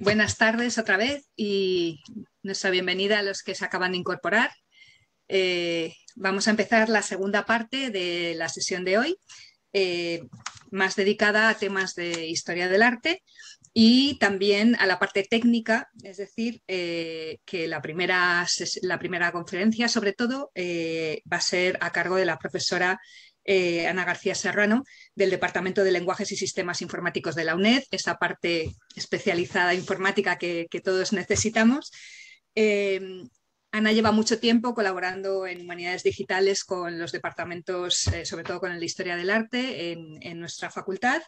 Buenas tardes otra vez y nuestra bienvenida a los que se acaban de incorporar. Eh, vamos a empezar la segunda parte de la sesión de hoy, eh, más dedicada a temas de historia del arte y también a la parte técnica, es decir, eh, que la primera, la primera, conferencia sobre todo va a ser a cargo de la profesora eh, Ana García Serrano, del Departamento de Lenguajes y Sistemas Informáticos de la UNED, esa parte especializada informática que, todos necesitamos. Eh, Ana lleva mucho tiempo colaborando en humanidades digitales con los departamentos, eh, sobre todo con la historia del arte, en nuestra facultad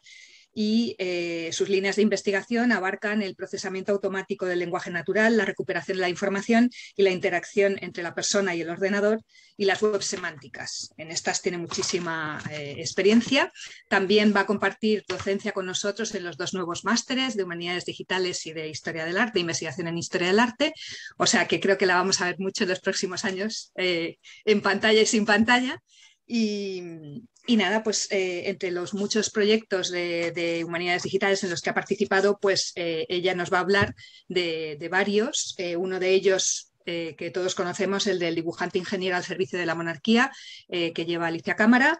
y eh, sus líneas de investigación abarcan el procesamiento automático del lenguaje natural, la recuperación de la información y la interacción entre la persona y el ordenador y las webs semánticas. En estas tiene muchísima eh, experiencia. También va a compartir docencia con nosotros en los dos nuevos másteres de Humanidades Digitales y de Historia del Arte, Investigación en Historia del Arte. O sea que creo que la vamos a ver mucho en los próximos años, eh, en pantalla y sin pantalla. Y, y nada, pues eh, entre los muchos proyectos de, humanidades digitales en los que ha participado, pues eh, ella nos va a hablar de, varios. Eh, uno de ellos que todos conocemos, el del dibujante ingeniero al servicio de la monarquía, que lleva Alicia Cámara.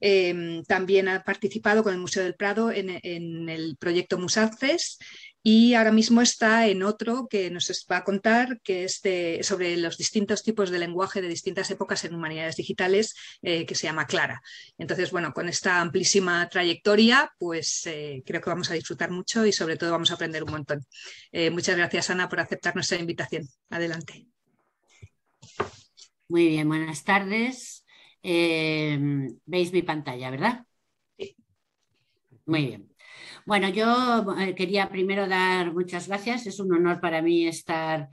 Em, también ha participado con el Museo del Prado en, el proyecto Musarces y ahora mismo está en otro que nos va a contar, que sobre los distintos tipos de lenguaje de distintas épocas en humanidades digitales, eh, que se llama Clara. Entonces, bueno, con esta amplísima trayectoria, pues eh, creo que vamos a disfrutar mucho y sobre todo vamos a aprender un montón. Eh, muchas gracias, Ana, por aceptar nuestra invitación. Adelante. Muy bien, buenas tardes. Eh, veis mi pantalla, ¿verdad? Sí. Muy bien. Bueno, yo eh, quería primero dar muchas gracias. Es un honor para mí estar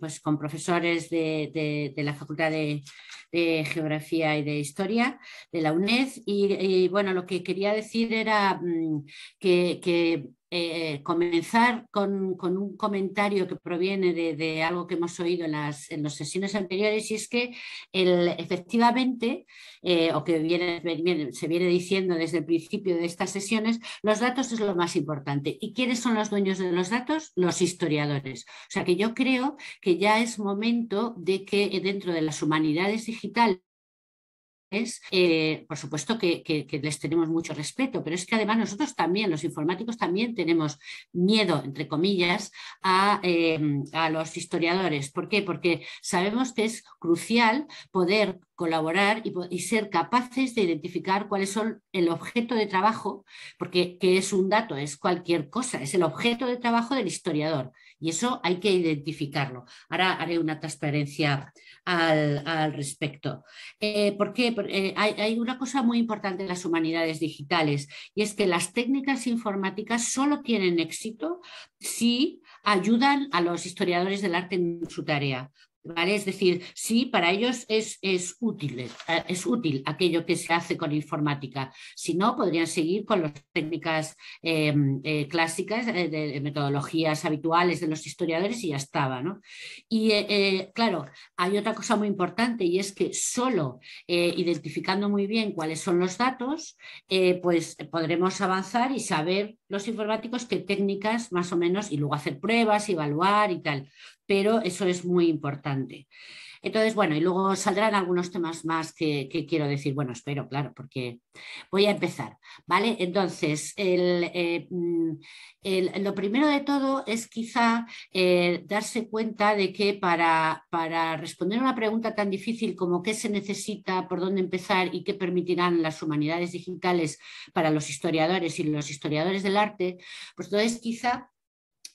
pues, con profesores de, la Facultad de, Geografía y de Historia de la UNED. Y, bueno, lo que quería decir era mm, que eh, comenzar con, un comentario que proviene de, algo que hemos oído en, las, sesiones anteriores, y es que efectivamente, eh, o que se viene diciendo desde el principio de estas sesiones, los datos es lo más importante. ¿Y quiénes son los dueños de los datos? Los historiadores. O sea que yo creo que ya es momento de que eh, dentro de las humanidades digitales, eh, por supuesto que, les tenemos mucho respeto, pero es que además nosotros también, los informáticos también tenemos miedo, entre comillas, a, em, los historiadores. ¿Por qué? Porque sabemos que es crucial poder colaborar y, ser capaces de identificar cuáles son el objeto de trabajo, porque que es un dato, es cualquier cosa, es el objeto de trabajo del historiador. Y eso hay que identificarlo. Ahora haré una transparencia al, respecto. Eh, porque eh, hay, hay, una cosa muy importante en las humanidades digitales y es que las técnicas informáticas solo tienen éxito si ayudan a los historiadores del arte en su tarea. Es decir, sí, para ellos es, útil, eh, es útil aquello que se hace con informática. Si no, podrían seguir con las técnicas em, eh, clásicas, eh, de metodologías habituales de los historiadores y ya estaba. Y claro, hay otra cosa muy importante y es que solo identificando muy bien cuáles son los datos, pues podremos avanzar y saber los informáticos qué técnicas más o menos, y luego hacer pruebas, evaluar y tal pero eso es muy importante. Entonces, bueno, y luego saldrán algunos temas más que, quiero decir, bueno, espero, claro, porque voy a empezar, ¿vale? Entonces, el, eh, mm, lo primero de todo es quizá eh, darse cuenta de que para, para responder una pregunta tan difícil como qué se necesita, por dónde empezar y qué permitirán las humanidades digitales para los historiadores y los historiadores del arte, pues entonces quizá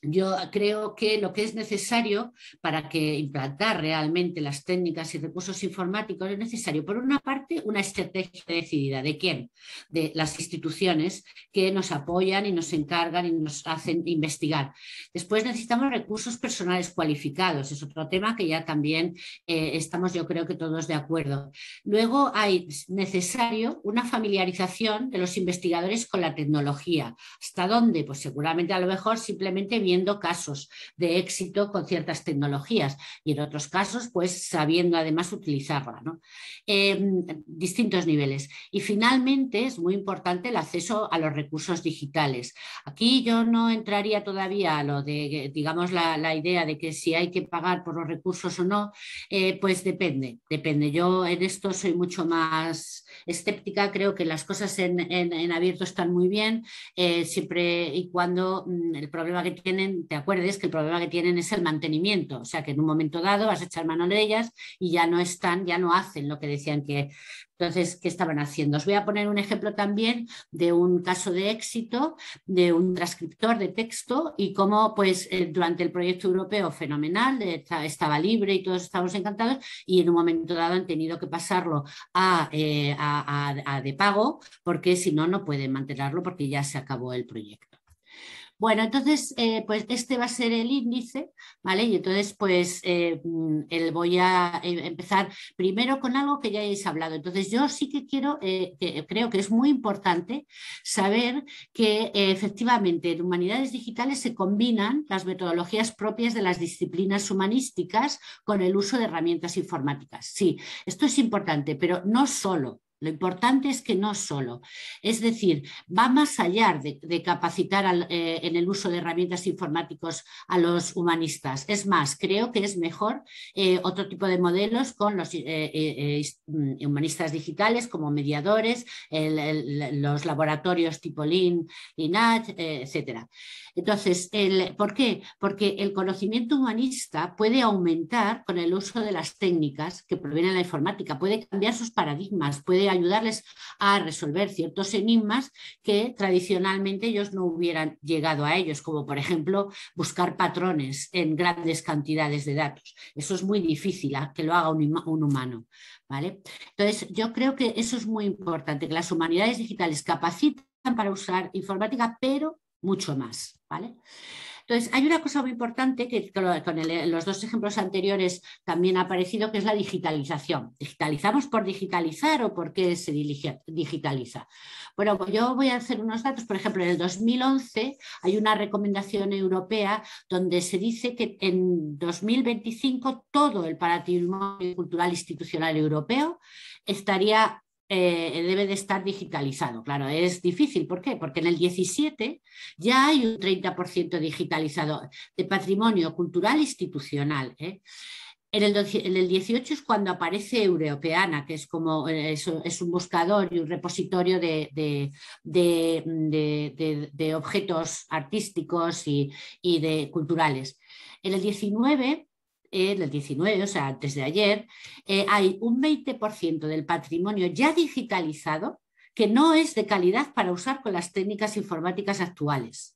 yo creo que lo que es necesario para que implantar realmente las técnicas y recursos informáticos es necesario, por una parte, una estrategia decidida. ¿De quién? De las instituciones que nos apoyan y nos encargan y nos hacen investigar. Después necesitamos recursos personales cualificados. Es otro tema que ya también eh, estamos, yo creo que todos de acuerdo. Luego hay necesario una familiarización de los investigadores con la tecnología. ¿Hasta dónde? Pues seguramente a lo mejor simplemente viendo casos de éxito con ciertas tecnologías y en otros casos, pues sabiendo además utilizarla. ¿no? Em, distintos niveles. Y finalmente es muy importante el acceso a los recursos digitales. Aquí yo no entraría todavía a lo de, digamos, la, idea de que si hay que pagar por los recursos o no, eh, pues depende, depende. Yo en esto soy mucho más escéptica, creo que las cosas en, abierto están muy bien, eh, siempre y cuando mm, el problema que tienen, te acuerdes que el problema que tienen es el mantenimiento, o sea que en un momento dado vas a echar mano de ellas y ya no están, ya no hacen lo que decían que, entonces, ¿qué estaban haciendo? Os voy a poner un ejemplo también de un caso de éxito de un transcriptor de texto y cómo, pues, eh, durante el proyecto europeo fenomenal, estaba libre y todos estábamos encantados, y en un momento dado han tenido que pasarlo a eh, de pago, porque si no, no pueden mantenerlo porque ya se acabó el proyecto. Bueno, entonces, eh, pues este va a ser el índice, ¿vale? Y entonces, pues, eh, mm, el voy a eh, empezar primero con algo que ya habéis hablado. Entonces, yo sí que quiero, creo que es muy importante saber que efectivamente en humanidades digitales se combinan las metodologías propias de las disciplinas humanísticas con el uso de herramientas informáticas. Sí, esto es importante, pero no solo lo importante es que no solo, es decir, va más allá de, capacitar eh, en el uso de herramientas informáticas a los humanistas. Es más, creo que es mejor eh, otro tipo de modelos con los eh, mm, humanistas digitales como mediadores, los laboratorios tipo Lean, LINAT, etcétera. Entonces, ¿por qué? Porque el conocimiento humanista puede aumentar con el uso de las técnicas que provienen de la informática, puede cambiar sus paradigmas, puede ayudarles a resolver ciertos enigmas que tradicionalmente ellos no hubieran llegado a ellos, como por ejemplo buscar patrones en grandes cantidades de datos. Eso es muy difícil ¿ah? que lo haga un, humano. Entonces, yo creo que eso es muy importante, que las humanidades digitales capacitan para usar informática, pero mucho más. ¿Vale? Entonces, hay una cosa muy importante que con los dos ejemplos anteriores también ha aparecido, que es la digitalización. ¿Digitalizamos por digitalizar o por qué se digitaliza? Bueno, pues yo voy a hacer unos datos. Por ejemplo, en el 2011 hay una recomendación europea donde se dice que en 2025 todo el patrimonio cultural institucional europeo estaría eh, debe de estar digitalizado. Claro, es difícil. ¿Por qué? Porque en el 17 ya hay un 30% digitalizado de patrimonio cultural e institucional. ¿eh? En el, 18 es cuando aparece Europeana, que es como eh, es, un buscador y un repositorio de, de, objetos artísticos y, de culturales. En el 19 en del 19, o sea, antes de ayer, eh, hay un 20% del patrimonio ya digitalizado que no es de calidad para usar con las técnicas informáticas actuales.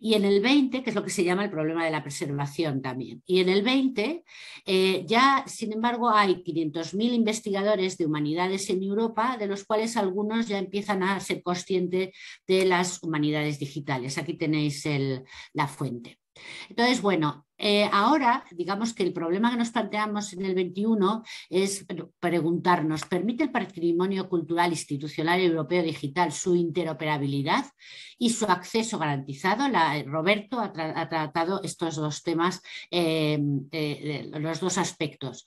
Y en el 20, que es lo que se llama el problema de la preservación también. Y en el 20, eh, ya, sin embargo, hay 500.000 investigadores de humanidades en Europa, de los cuales algunos ya empiezan a ser conscientes de las humanidades digitales. Aquí tenéis la fuente. Entonces, bueno, eh, ahora, digamos que el problema que nos planteamos en el 21 es preguntarnos, ¿permite el patrimonio cultural institucional europeo digital su interoperabilidad y su acceso garantizado? Eh, Roberto ha, tratado estos dos temas, eh, los dos aspectos,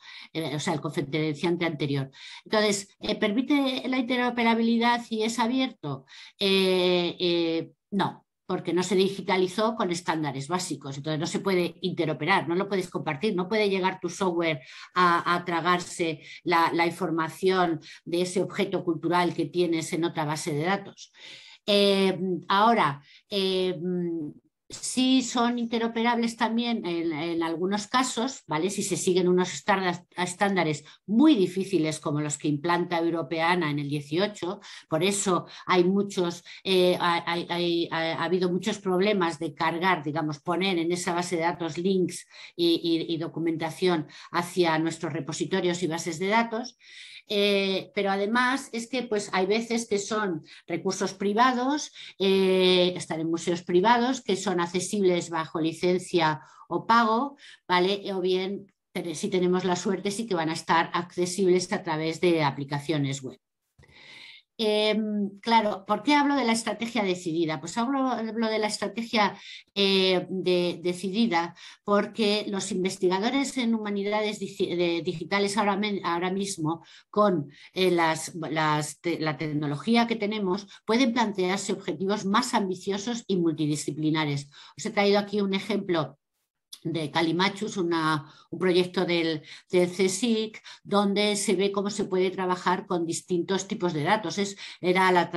o sea, el conferenciante anterior. Entonces, ¿permite la interoperabilidad si es abierto? no, porque no se digitalizó con estándares básicos. Entonces no se puede interoperar, no lo puedes compartir, no puede llegar tu software a, tragarse la, información de ese objeto cultural que tienes en otra base de datos. Eh, ahora, eh, sí son interoperables también en, algunos casos, ¿vale? Si se siguen unos estándares muy difíciles como los que implanta Europeana en el 18, por eso hay muchos, eh, ha habido muchos problemas de cargar, digamos, poner en esa base de datos links y, documentación hacia nuestros repositorios y bases de datos. Eh, pero además es que pues hay veces que son recursos privados, eh, están en museos privados, que son accesibles bajo licencia o pago, ¿vale? O bien, si tenemos la suerte, sí que van a estar accesibles a través de aplicaciones web. Em, claro, ¿por qué hablo de la estrategia decidida? Pues hablo, de la estrategia eh, de, decidida porque los investigadores en humanidades digitales ahora, mismo, con eh, las, la tecnología que tenemos, pueden plantearse objetivos más ambiciosos y multidisciplinares. Os he traído aquí un ejemplo de Calimachus, un proyecto del, CSIC, donde se ve cómo se puede trabajar con distintos tipos de datos. era la,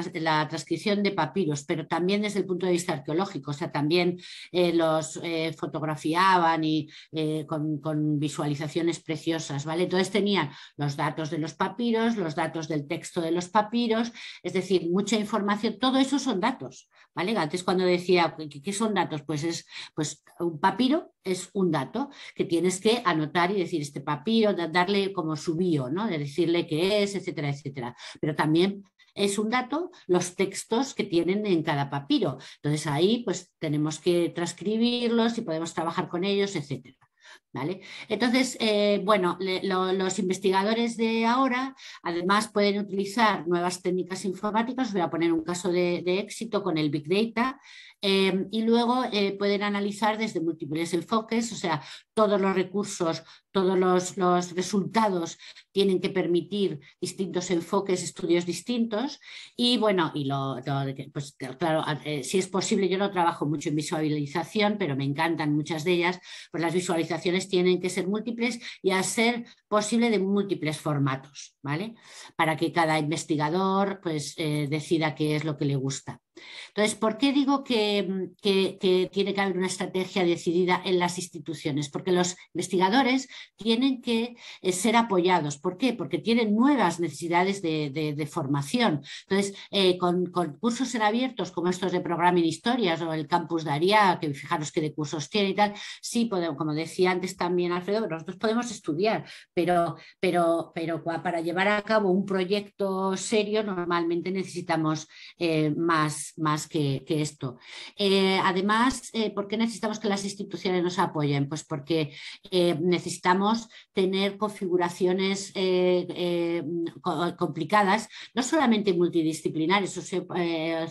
transcripción de papiros, pero también desde el punto de vista arqueológico, o sea, también eh, los eh, fotografiaban y eh, con, visualizaciones preciosas, ¿vale? Entonces tenían los datos de los papiros, los datos del texto de los papiros, es decir, mucha información, todo eso son datos. Antes cuando decía, ¿qué son datos? Pues es pues un papiro, es un dato que tienes que anotar y decir este papiro, darle como su bio, ¿no? De decirle qué es, etcétera, etcétera. Pero también es un dato los textos que tienen en cada papiro. Entonces ahí pues tenemos que transcribirlos y podemos trabajar con ellos, etcétera. ¿Vale? Entonces, eh, bueno, los investigadores de ahora además pueden utilizar nuevas técnicas informáticas, voy a poner un caso de, éxito con el Big Data, eh, y luego eh, pueden analizar desde múltiples enfoques, o sea, todos los recursos, todos los, resultados tienen que permitir distintos enfoques, estudios distintos. Y bueno, y lo, pues, claro, eh, si es posible, yo no trabajo mucho en visualización, pero me encantan muchas de ellas, pues las visualizaciones tienen que ser múltiples y a ser posible de múltiples formatos, ¿vale? Para que cada investigador pues eh, decida qué es lo que le gusta. Entonces, ¿por qué digo que, tiene que haber una estrategia decidida en las instituciones? Porque los investigadores tienen que eh, ser apoyados. ¿Por qué? Porque tienen nuevas necesidades de, formación. Entonces, eh, con, con, cursos en abiertos como estos de Programming Historias o el Campus Daría, que fijaros qué de cursos tiene y tal, sí podemos, como decía antes también Alfredo, nosotros podemos estudiar, pero, pero, pero para llevar a cabo un proyecto serio normalmente necesitamos eh, más más, que, esto. Eh, además, eh, ¿por qué necesitamos que las instituciones nos apoyen? Pues porque eh, necesitamos tener configuraciones complicadas, no solamente multidisciplinares, os he,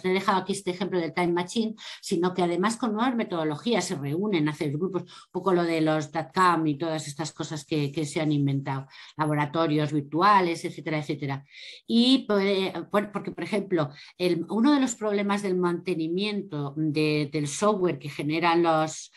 dejado aquí este ejemplo del Time Machine, sino que además con nuevas metodologías se reúnen, hacer grupos, un poco lo de los DATCAM y todas estas cosas que, se han inventado, laboratorios virtuales, etcétera, etcétera. Y pues, porque, por ejemplo, uno de los problemas del mantenimiento del software que generan los,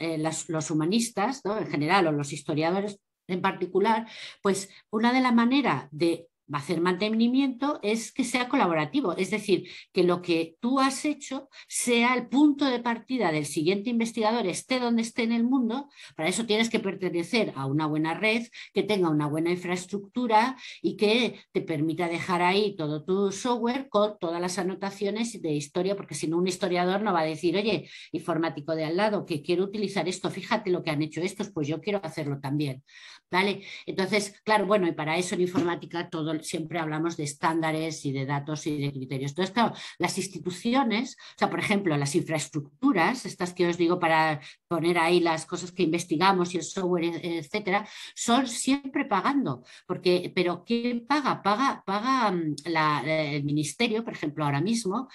eh, los humanistas en general o los historiadores en particular, pues una de las maneras de va a hacer mantenimiento es que sea colaborativo, es decir, que lo que tú has hecho sea el punto de partida del siguiente investigador, esté donde esté en el mundo, para eso tienes que pertenecer a una buena red, que tenga una buena infraestructura y que te permita dejar ahí todo tu software con todas las anotaciones de historia, porque si no un historiador no va a decir, oye, informático de al lado, que quiero utilizar esto, fíjate lo que han hecho estos, pues yo quiero hacerlo también, ¿vale? Entonces, claro, bueno, y para eso en informática todo siempre hablamos de estándares y de datos y de criterios. Entonces, las instituciones, o sea, por ejemplo, las infraestructuras, estas que os digo para poner ahí las cosas que investigamos y el software, etcétera, son siempre pagando. Porque, pero ¿quién paga? Paga, paga mm, el ministerio, por ejemplo, ahora mismo.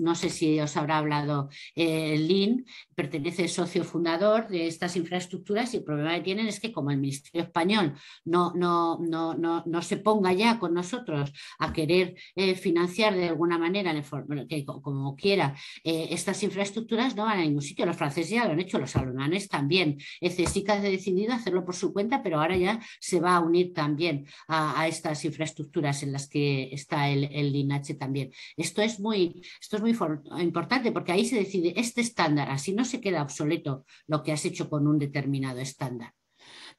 No sé si os habrá hablado eh, Lynn, Lin, pertenece socio fundador de estas infraestructuras y el problema que tienen es que como el Ministerio Español no, no, no, no se ponga ya con nosotros a querer eh, financiar de alguna manera, de que, como quiera, eh, estas infraestructuras no van a ningún sitio. Los franceses ya lo han hecho, los alemanes también. que ha decidido hacerlo por su cuenta, pero ahora ya se va a unir también a, estas infraestructuras en las que está el, el también. Esto es muy, esto es muy importante porque ahí se decide este estándar, así no se queda obsoleto lo que has hecho con un determinado estándar.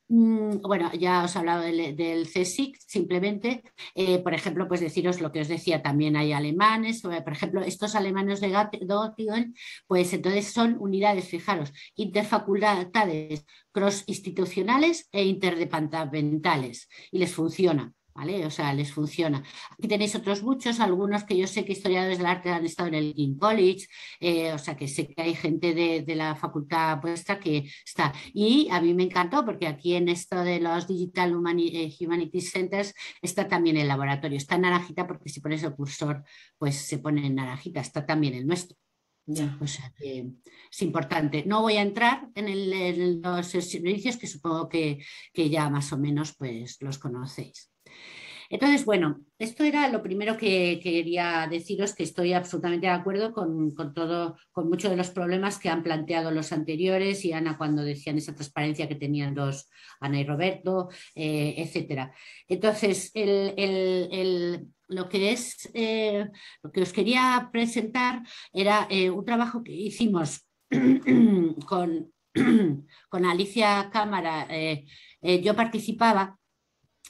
Mm, bueno, ya os he hablado del, CSIC, simplemente, eh, por ejemplo, pues deciros lo que os decía, también hay alemanes, por ejemplo, estos alemanes de Göttingen, pues entonces son unidades, fijaros, interfacultades cross institucionales e interdepartamentales, y les funciona. ¿vale? O sea, les funciona. Aquí tenéis otros muchos, algunos que yo sé que historiadores del arte han estado en el King College, eh, o sea, que sé que hay gente de, la facultad vuestra que está. Y a mí me encantó porque aquí en esto de los Digital eh, Humanities Centers está también el laboratorio, está en naranjita porque si pones el cursor, pues se pone en naranjita, está también el nuestro. O sea que es importante. No voy a entrar en, los servicios que supongo que, que ya más o menos pues los conocéis. Entonces, bueno, esto era lo primero que, quería deciros, que estoy absolutamente de acuerdo con, todo, con muchos de los problemas que han planteado los anteriores y Ana cuando decían esa transparencia que tenían dos, Ana y Roberto, eh, etc. Entonces, lo que es eh, lo que os quería presentar era eh, un trabajo que hicimos con, con Alicia Cámara. yo participaba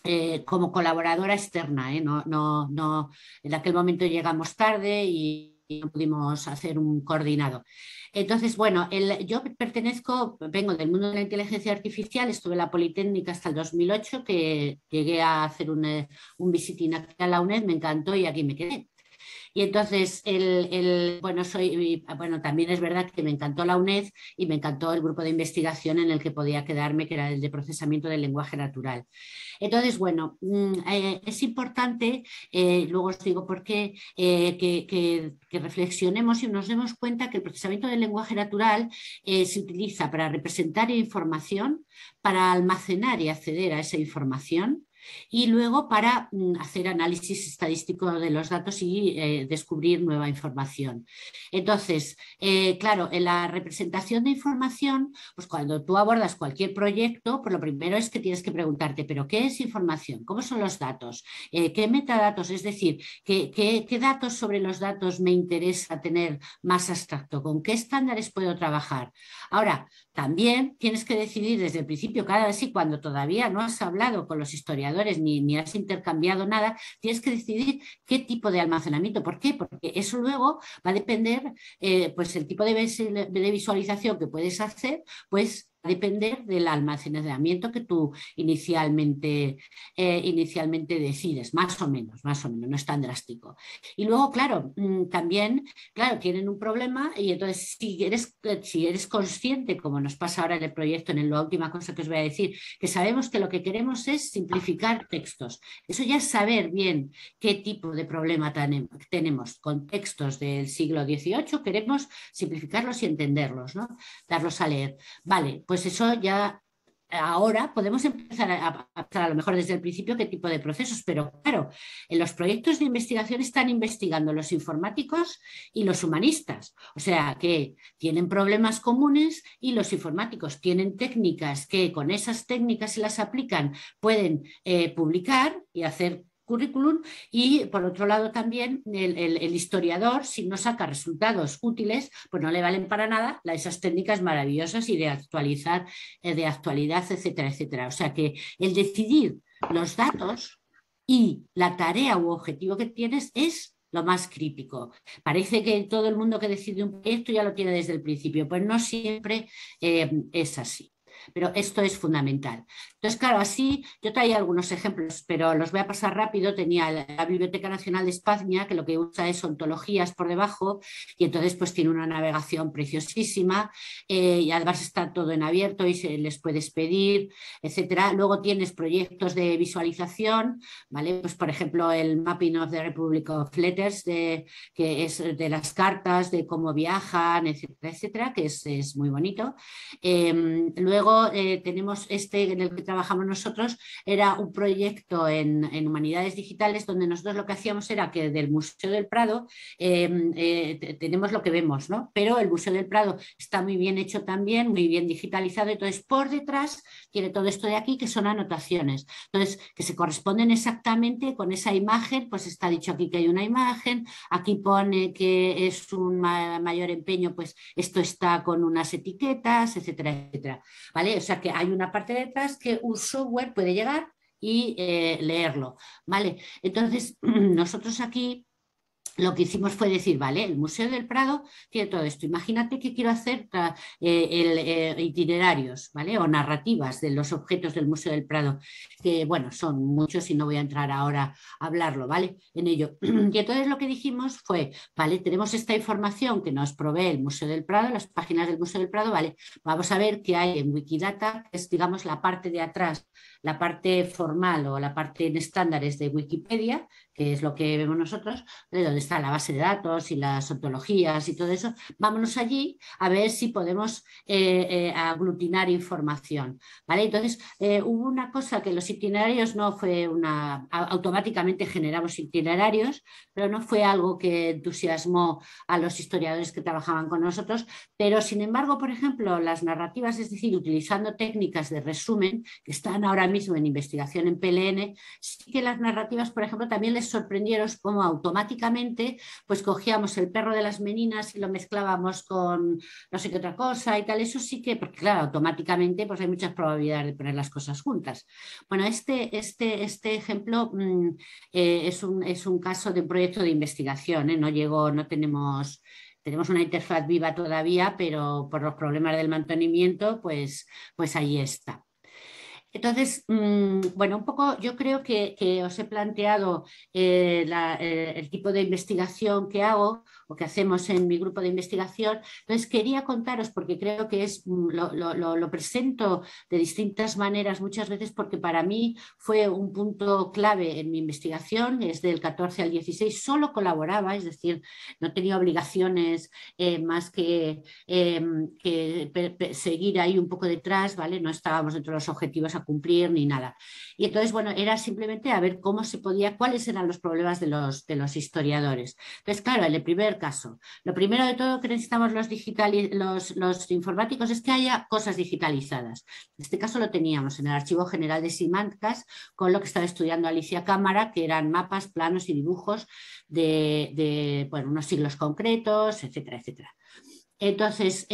eh, como colaboradora externa. ¿eh? No, no, no, en aquel momento llegamos tarde y, no pudimos hacer un coordinado. Entonces, bueno, yo pertenezco, vengo del mundo de la inteligencia artificial, estuve en la Politécnica hasta el 2008, que llegué a hacer un, eh, un visitín aquí a la UNED, me encantó y aquí me quedé. Y entonces, el, bueno, soy, bueno, también es verdad que me encantó la UNED y me encantó el grupo de investigación en el que podía quedarme, que era el de procesamiento del lenguaje natural. Entonces, bueno, mm, eh, es importante, eh, luego os digo por qué, eh, que, reflexionemos y nos demos cuenta que el procesamiento del lenguaje natural se utiliza para representar información, para almacenar y acceder a esa información, y luego para mm, hacer análisis estadístico de los datos y eh, descubrir nueva información. Entonces, eh, claro, en la representación de información, pues cuando tú abordas cualquier proyecto, por pues lo primero es que tienes que preguntarte, ¿pero qué es información? ¿Cómo son los datos? Eh, ¿Qué metadatos? Es decir, ¿qué, qué, datos sobre los datos me interesa tener más abstracto? ¿Con qué estándares puedo trabajar? Ahora, también tienes que decidir desde el principio, cada vez y cuando todavía no has hablado con los historiadores ni, has intercambiado nada, tienes que decidir qué tipo de almacenamiento. ¿Por qué? Porque eso luego va a depender, eh, pues el tipo de, de visualización que puedes hacer, pues depender del almacenamiento que tú inicialmente, eh, inicialmente decides, más o menos, más o menos, no es tan drástico. Y luego, claro, mm, también, claro, tienen un problema y entonces si eres, si eres consciente, como nos pasa ahora en el proyecto, en la última cosa que os voy a decir, que sabemos que lo que queremos es simplificar textos. Eso ya es saber bien qué tipo de problema tenemos. Con textos del siglo XVIII queremos simplificarlos y entenderlos, ¿no? Darlos a leer. Vale, pues pues eso ya ahora podemos empezar a, a, a lo mejor desde el principio qué tipo de procesos, pero claro, en los proyectos de investigación están investigando los informáticos y los humanistas, o sea que tienen problemas comunes y los informáticos tienen técnicas que con esas técnicas si las aplican pueden eh, publicar y hacer currículum y por otro lado también el, historiador si no saca resultados útiles pues no le valen para nada esas técnicas maravillosas y de actualizar eh, de actualidad etcétera etcétera o sea que el decidir los datos y la tarea u objetivo que tienes es lo más crítico. Parece que todo el mundo que decide un proyecto ya lo tiene desde el principio, pues no siempre eh, es así pero esto es fundamental. Entonces, claro, así yo traía algunos ejemplos, pero los voy a pasar rápido. Tenía la Biblioteca Nacional de España, que lo que usa es ontologías por debajo, y entonces pues tiene una navegación preciosísima, eh, y además está todo en abierto y se les puedes pedir, etcétera. Luego tienes proyectos de visualización, ¿vale? Pues por ejemplo el Mapping of the Republic of Letters, de, que es de las cartas, de cómo viajan, etcétera, etcétera, que es, muy bonito. Em, luego luego eh, tenemos este en el que trabajamos nosotros, era un proyecto en, humanidades digitales donde nosotros lo que hacíamos era que del Museo del Prado em, eh, tenemos lo que vemos, ¿no? Pero el Museo del Prado está muy bien hecho también, muy bien digitalizado, entonces por detrás tiene todo esto de aquí que son anotaciones, entonces que se corresponden exactamente con esa imagen, pues está dicho aquí que hay una imagen, aquí pone que es un mayor empeño, pues esto está con unas etiquetas, etcétera, etcétera. ¿vale? O sea que hay una parte detrás que un software puede llegar y eh, leerlo, ¿vale? Entonces, nosotros aquí lo que hicimos fue decir, vale, el Museo del Prado tiene todo esto. Imagínate que quiero hacer eh, eh, itinerarios, ¿vale? O narrativas de los objetos del Museo del Prado, que bueno, son muchos y no voy a entrar ahora a hablarlo, ¿vale? En ello. Y entonces lo que dijimos fue, vale, tenemos esta información que nos provee el Museo del Prado, las páginas del Museo del Prado, ¿vale? Vamos a ver qué hay en Wikidata, que es, digamos, la parte de atrás, la parte formal o la parte en estándares de Wikipedia, que es lo que vemos nosotros, de donde está la base de datos y las ontologías y todo eso, vámonos allí a ver si podemos eh, eh, aglutinar información. ¿vale? Entonces, eh, hubo una cosa que los itinerarios no fue una, automáticamente generamos itinerarios, pero no fue algo que entusiasmó a los historiadores que trabajaban con nosotros, pero sin embargo, por ejemplo, las narrativas, es decir, utilizando técnicas de resumen que están ahora mismo en investigación en PLN, sí que las narrativas, por ejemplo, también les sorprendieros cómo automáticamente pues cogíamos el perro de las meninas y lo mezclábamos con no sé qué otra cosa y tal. Eso sí que, porque claro, automáticamente pues hay muchas probabilidades de poner las cosas juntas. Bueno, este, este, este ejemplo mm, eh, es, un, caso de un proyecto de investigación, ¿eh? no llegó, no tenemos tenemos una interfaz viva todavía, pero por los problemas del mantenimiento, pues, pues ahí está. Entonces, mm, bueno, un poco yo creo que, os he planteado eh, eh, el tipo de investigación que hago o que hacemos en mi grupo de investigación. Entonces, quería contaros, porque creo que es mm, lo, presento de distintas maneras muchas veces, porque para mí fue un punto clave en mi investigación, desde el 14 al 16 solo colaboraba, es decir, no tenía obligaciones eh, más que, em, seguir ahí un poco detrás, ¿vale? No estábamos dentro de los objetivos a cumplir ni nada. Y entonces, bueno, era simplemente a ver cómo se podía, cuáles eran los problemas de los, de los historiadores. Entonces, claro, el primer caso. Lo primero de todo que necesitamos los, informáticos es que haya cosas digitalizadas. En este caso lo teníamos en el Archivo General de Simancas, con lo que estaba estudiando Alicia Cámara, que eran mapas, planos y dibujos de, unos siglos concretos, etcétera, etcétera. Entonces,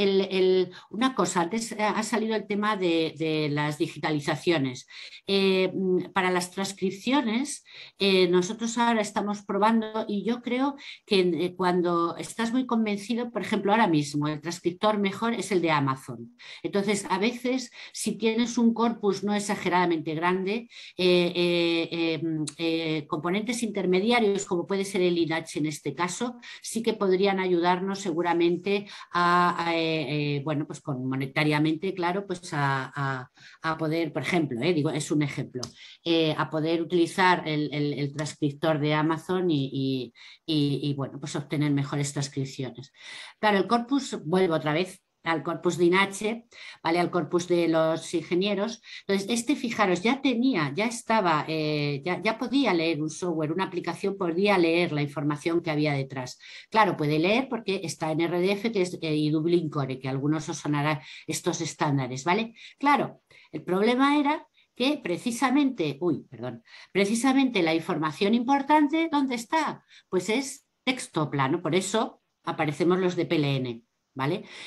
una cosa, antes eh, ha salido el tema de, las digitalizaciones. Eh, mm, para las transcripciones, eh, nosotros ahora estamos probando y yo creo que cuando estás muy convencido, por ejemplo, ahora mismo el transcriptor mejor es el de Amazon. Entonces, a veces, si tienes un corpus no exageradamente grande, em, componentes intermediarios, como puede ser el INACH en este caso, sí que podrían ayudarnos seguramente a, eh, eh, bueno, pues con monetariamente, claro, pues a, a poder, por ejemplo, eh, digo, es un ejemplo, a poder utilizar el, el, transcriptor de Amazon y, y, y, bueno, pues obtener mejores transcripciones. Claro, el corpus, vuelvo otra vez, al corpus de INACHE, ¿vale? al corpus de los ingenieros. Entonces, este, fijaros, ya tenía, ya estaba, eh, ya, podía leer un software, una aplicación podía leer la información que había detrás. Claro, puede leer porque está en RDF que es, eh, y Dublin Core, que algunos os sonarán estos estándares, ¿vale? Claro, el problema era que precisamente, uy, perdón, precisamente la información importante, ¿dónde está? Pues es texto plano, por eso aparecemos los de PLN.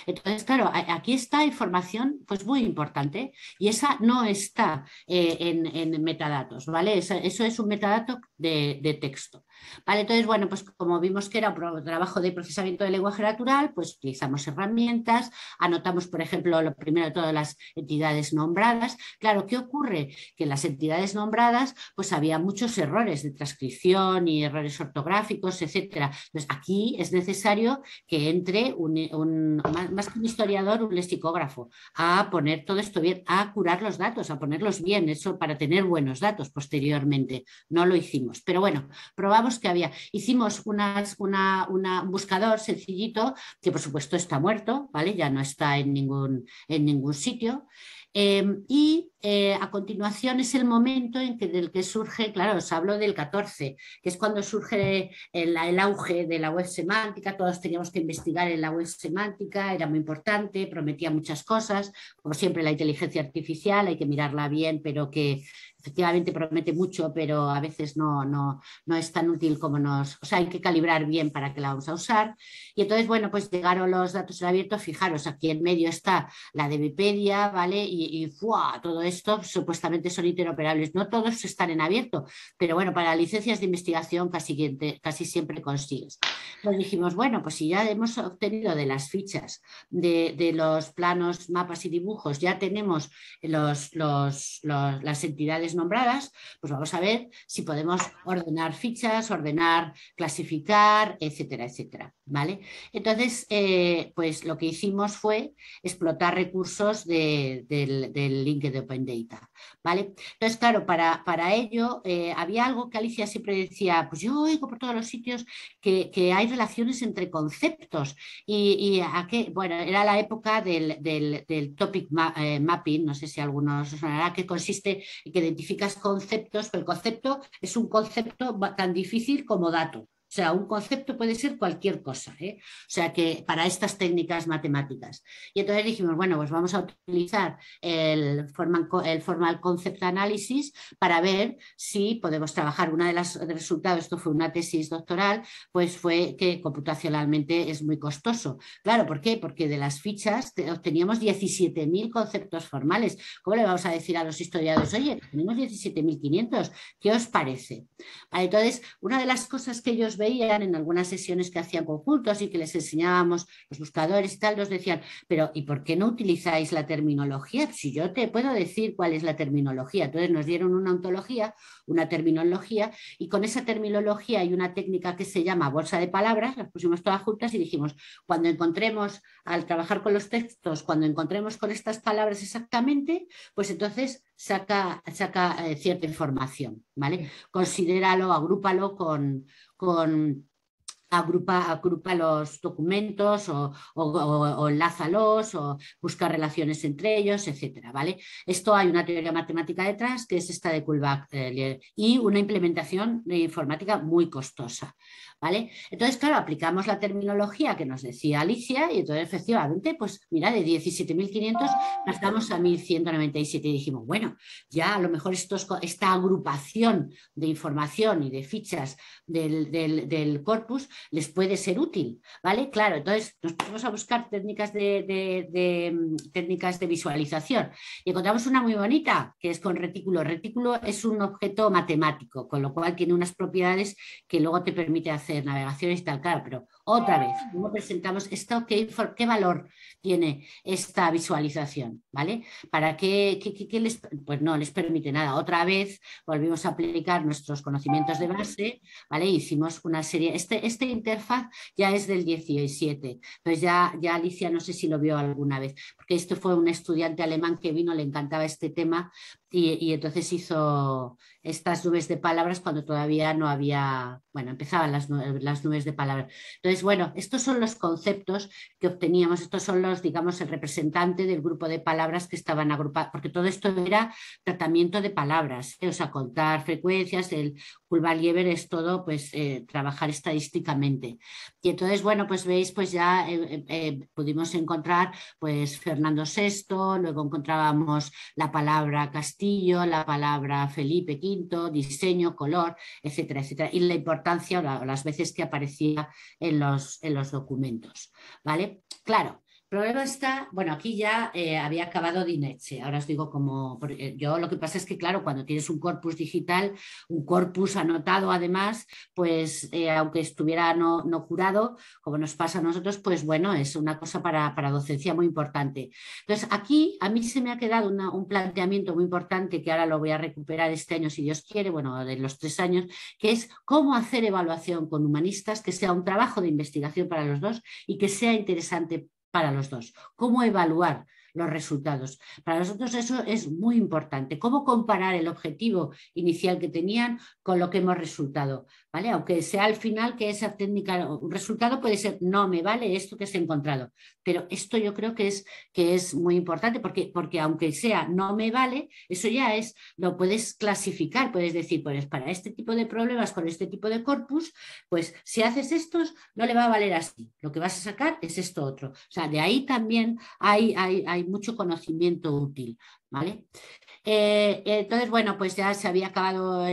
Entonces, claro, aquí está información pues muy importante y esa no está eh, en, metadatos, ¿vale? eso es un metadato de texto. Vale, entonces, bueno, pues como vimos que era un trabajo de procesamiento de lenguaje natural, pues utilizamos herramientas, anotamos, por ejemplo, lo primero de todas las entidades nombradas. Claro, ¿qué ocurre? Que en las entidades nombradas, pues había muchos errores de transcripción y errores ortográficos, etcétera. Entonces, aquí es necesario que entre un, más que un historiador, un lexicógrafo, a poner todo esto bien, a curar los datos, a ponerlos bien, eso para tener buenos datos posteriormente. No lo hicimos, pero bueno, probamos que había. Hicimos una, un buscador sencillito, que por supuesto está muerto, ¿vale? Ya no está en ningún, en ningún sitio. Em, y eh, a continuación es el momento en que, del que surge, claro, os hablo del 14, que es cuando surge el, auge de la web semántica, todos teníamos que investigar en la web semántica, era muy importante, prometía muchas cosas, como siempre la inteligencia artificial, hay que mirarla bien, pero que efectivamente promete mucho, pero a veces no, no, es tan útil como nos... O sea, hay que calibrar bien para que la vamos a usar. Y entonces, bueno, pues llegaron los datos en abierto. Fijaros, aquí en medio está la de Wikipedia, ¿vale? Y, y todo esto supuestamente son interoperables. No todos están en abierto, pero bueno, para licencias de investigación casi, casi siempre consigues. lo dijimos, bueno, pues si ya hemos obtenido de las fichas, de, los planos, mapas y dibujos, ya tenemos los, los, los las entidades nombradas, pues vamos a ver si podemos ordenar fichas, ordenar, clasificar, etcétera, etcétera. ¿vale? Entonces, eh, pues lo que hicimos fue explotar recursos del, link de Open Data. ¿vale? Entonces, claro, para, para ello eh, había algo que Alicia siempre decía, pues yo oigo por todos los sitios que, hay relaciones entre conceptos y, a qué, bueno, era la época del, topic eh, mapping, no sé si algunos sonará, que consiste en que conceptos, pero el concepto es un concepto tan difícil como dato. O sea, un concepto puede ser cualquier cosa, ¿eh? o sea, que para estas técnicas matemáticas. Y entonces dijimos, bueno, pues vamos a utilizar el formal, el formal concept analysis para ver si podemos trabajar. Una de los resultados, esto fue una tesis doctoral, pues fue que computacionalmente es muy costoso. Claro, ¿por qué? Porque de las fichas obteníamos 17.000 conceptos formales. ¿Cómo le vamos a decir a los historiadores, oye, tenemos 17.500, ¿qué os parece? Entonces, una de las cosas que ellos ven veían en algunas sesiones que hacían conjuntos y que les enseñábamos los buscadores y tal, nos decían, pero ¿y por qué no utilizáis la terminología? Si yo te puedo decir cuál es la terminología. Entonces nos dieron una ontología, una terminología, y con esa terminología hay una técnica que se llama bolsa de palabras, las pusimos todas juntas y dijimos, cuando encontremos, al trabajar con los textos, cuando encontremos con estas palabras exactamente, pues entonces saca, saca eh, cierta información, ¿vale? Considéralo, agrúpalo con, con agrupa, agrupa los documentos o, o, o, o, o busca relaciones entre ellos, etcétera, ¿vale? Esto hay una teoría matemática detrás que es esta de Kullback eh, y una implementación de informática muy costosa, ¿vale? Entonces, claro, aplicamos la terminología que nos decía Alicia y entonces efectivamente, pues mira, de 17.500 pasamos a 1.197 y dijimos, bueno, ya a lo mejor esta agrupación de información y de fichas del corpus les puede ser útil, ¿vale? Claro, entonces nos vamos a buscar técnicas de, mm, técnicas de visualización y encontramos una muy bonita, que es con retículo. Retículo es un objeto matemático, con lo cual tiene unas propiedades que luego te permite hacer navegaciones y tal, claro, pero otra vez, ¿cómo presentamos esto, qué valor tiene esta visualización? ¿Vale? ¿Para qué, pues no les permite nada? Otra vez volvimos a aplicar nuestros conocimientos de base, ¿vale? Hicimos una serie. Este, este interfaz ya es del 17. pues ya, ya Alicia no sé si lo vio alguna vez, porque esto fue un estudiante alemán que vino, le encantaba este tema, y, entonces hizo estas nubes de palabras cuando todavía no había, bueno, empezaban las, las, nubes de palabras. Entonces, bueno, estos son los conceptos que obteníamos, estos son los, digamos, el representante del grupo de palabras que estaban agrupadas, porque todo esto era tratamiento de palabras, ¿eh? o sea, contar frecuencias, el vallever es todo, pues, eh, trabajar estadísticamente. Y entonces, bueno, pues veis, pues ya eh, eh, pudimos encontrar, pues, Fernando VI, luego encontrábamos la palabra Castillo, la palabra Felipe V, diseño, color, etcétera, etcétera, y la importancia las veces que aparecía en los, en los documentos, ¿vale? Claro, el problema está, bueno, aquí ya eh, había acabado Dineche, ahora os digo como, eh, yo lo que pasa es que, claro, cuando tienes un corpus digital, un corpus anotado además, pues eh, aunque estuviera no, no, curado, como nos pasa a nosotros, pues bueno, es una cosa para, docencia muy importante. Entonces, aquí a mí se me ha quedado un planteamiento muy importante que ahora lo voy a recuperar este año, si Dios quiere, bueno, de los tres años, que es cómo hacer evaluación con humanistas, que sea un trabajo de investigación para los dos y que sea interesante para los dos. ¿Cómo evaluar los resultados. Para nosotros eso es muy importante, cómo comparar el objetivo inicial que tenían con lo que hemos resultado, ¿vale? Aunque sea al final que esa técnica, un resultado puede ser, no me vale esto que se ha encontrado, pero esto yo creo que es, que es muy importante porque, porque aunque sea no me vale, eso ya es, lo puedes clasificar, puedes decir, pues para este tipo de problemas, con este tipo de corpus, pues si haces estos, no le va a valer así, lo que vas a sacar es esto otro. O sea, de ahí también hay, hay, hay mucho conocimiento útil, ¿vale? Eh, entonces, bueno, pues ya se había acabado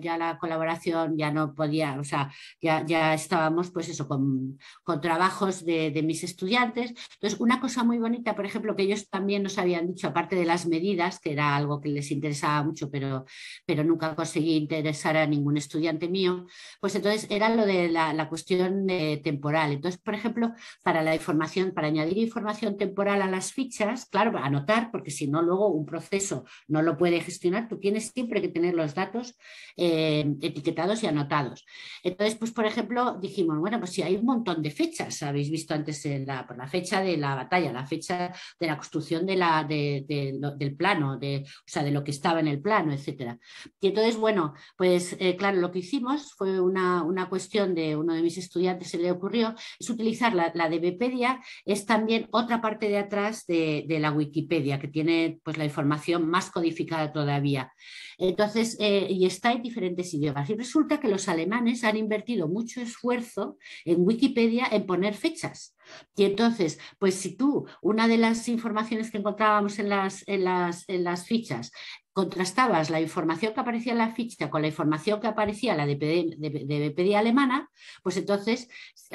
ya la colaboración, ya no podía, o sea, ya, estábamos pues eso, con, trabajos de, mis estudiantes. Entonces, una cosa muy bonita, por ejemplo, que ellos también nos habían dicho, aparte de las medidas, que era algo que les interesaba mucho, pero, pero nunca conseguí interesar a ningún estudiante mío, pues entonces era lo de la, cuestión temporal. Entonces, por ejemplo, para la información, para añadir información temporal a las fichas, claro, anotar, porque si no, luego un proceso no lo puede gestionar, tú tienes siempre que tener los datos eh, etiquetados y anotados. Entonces, pues por ejemplo, dijimos, bueno, pues si hay un montón de fechas, habéis visto antes eh, la, por pues, la fecha de la batalla, la fecha de la construcción de la, del plano, de, o sea, de lo que estaba en el plano, etcétera. Y entonces, bueno, pues eh, claro, lo que hicimos fue una, cuestión de uno de mis estudiantes, se le ocurrió, es utilizar la, DBpedia es también otra parte de atrás de la Wikipedia, que tiene pues la información más codificada todavía. Entonces, eh, y está en diferentes idiomas. Y resulta que los alemanes han invertido mucho esfuerzo en Wikipedia en poner fechas. Y entonces, pues si tú, una de las informaciones que encontrábamos en las, fichas, contrastabas la información que aparecía en la ficha con la información que aparecía en la de, BPD alemana, pues entonces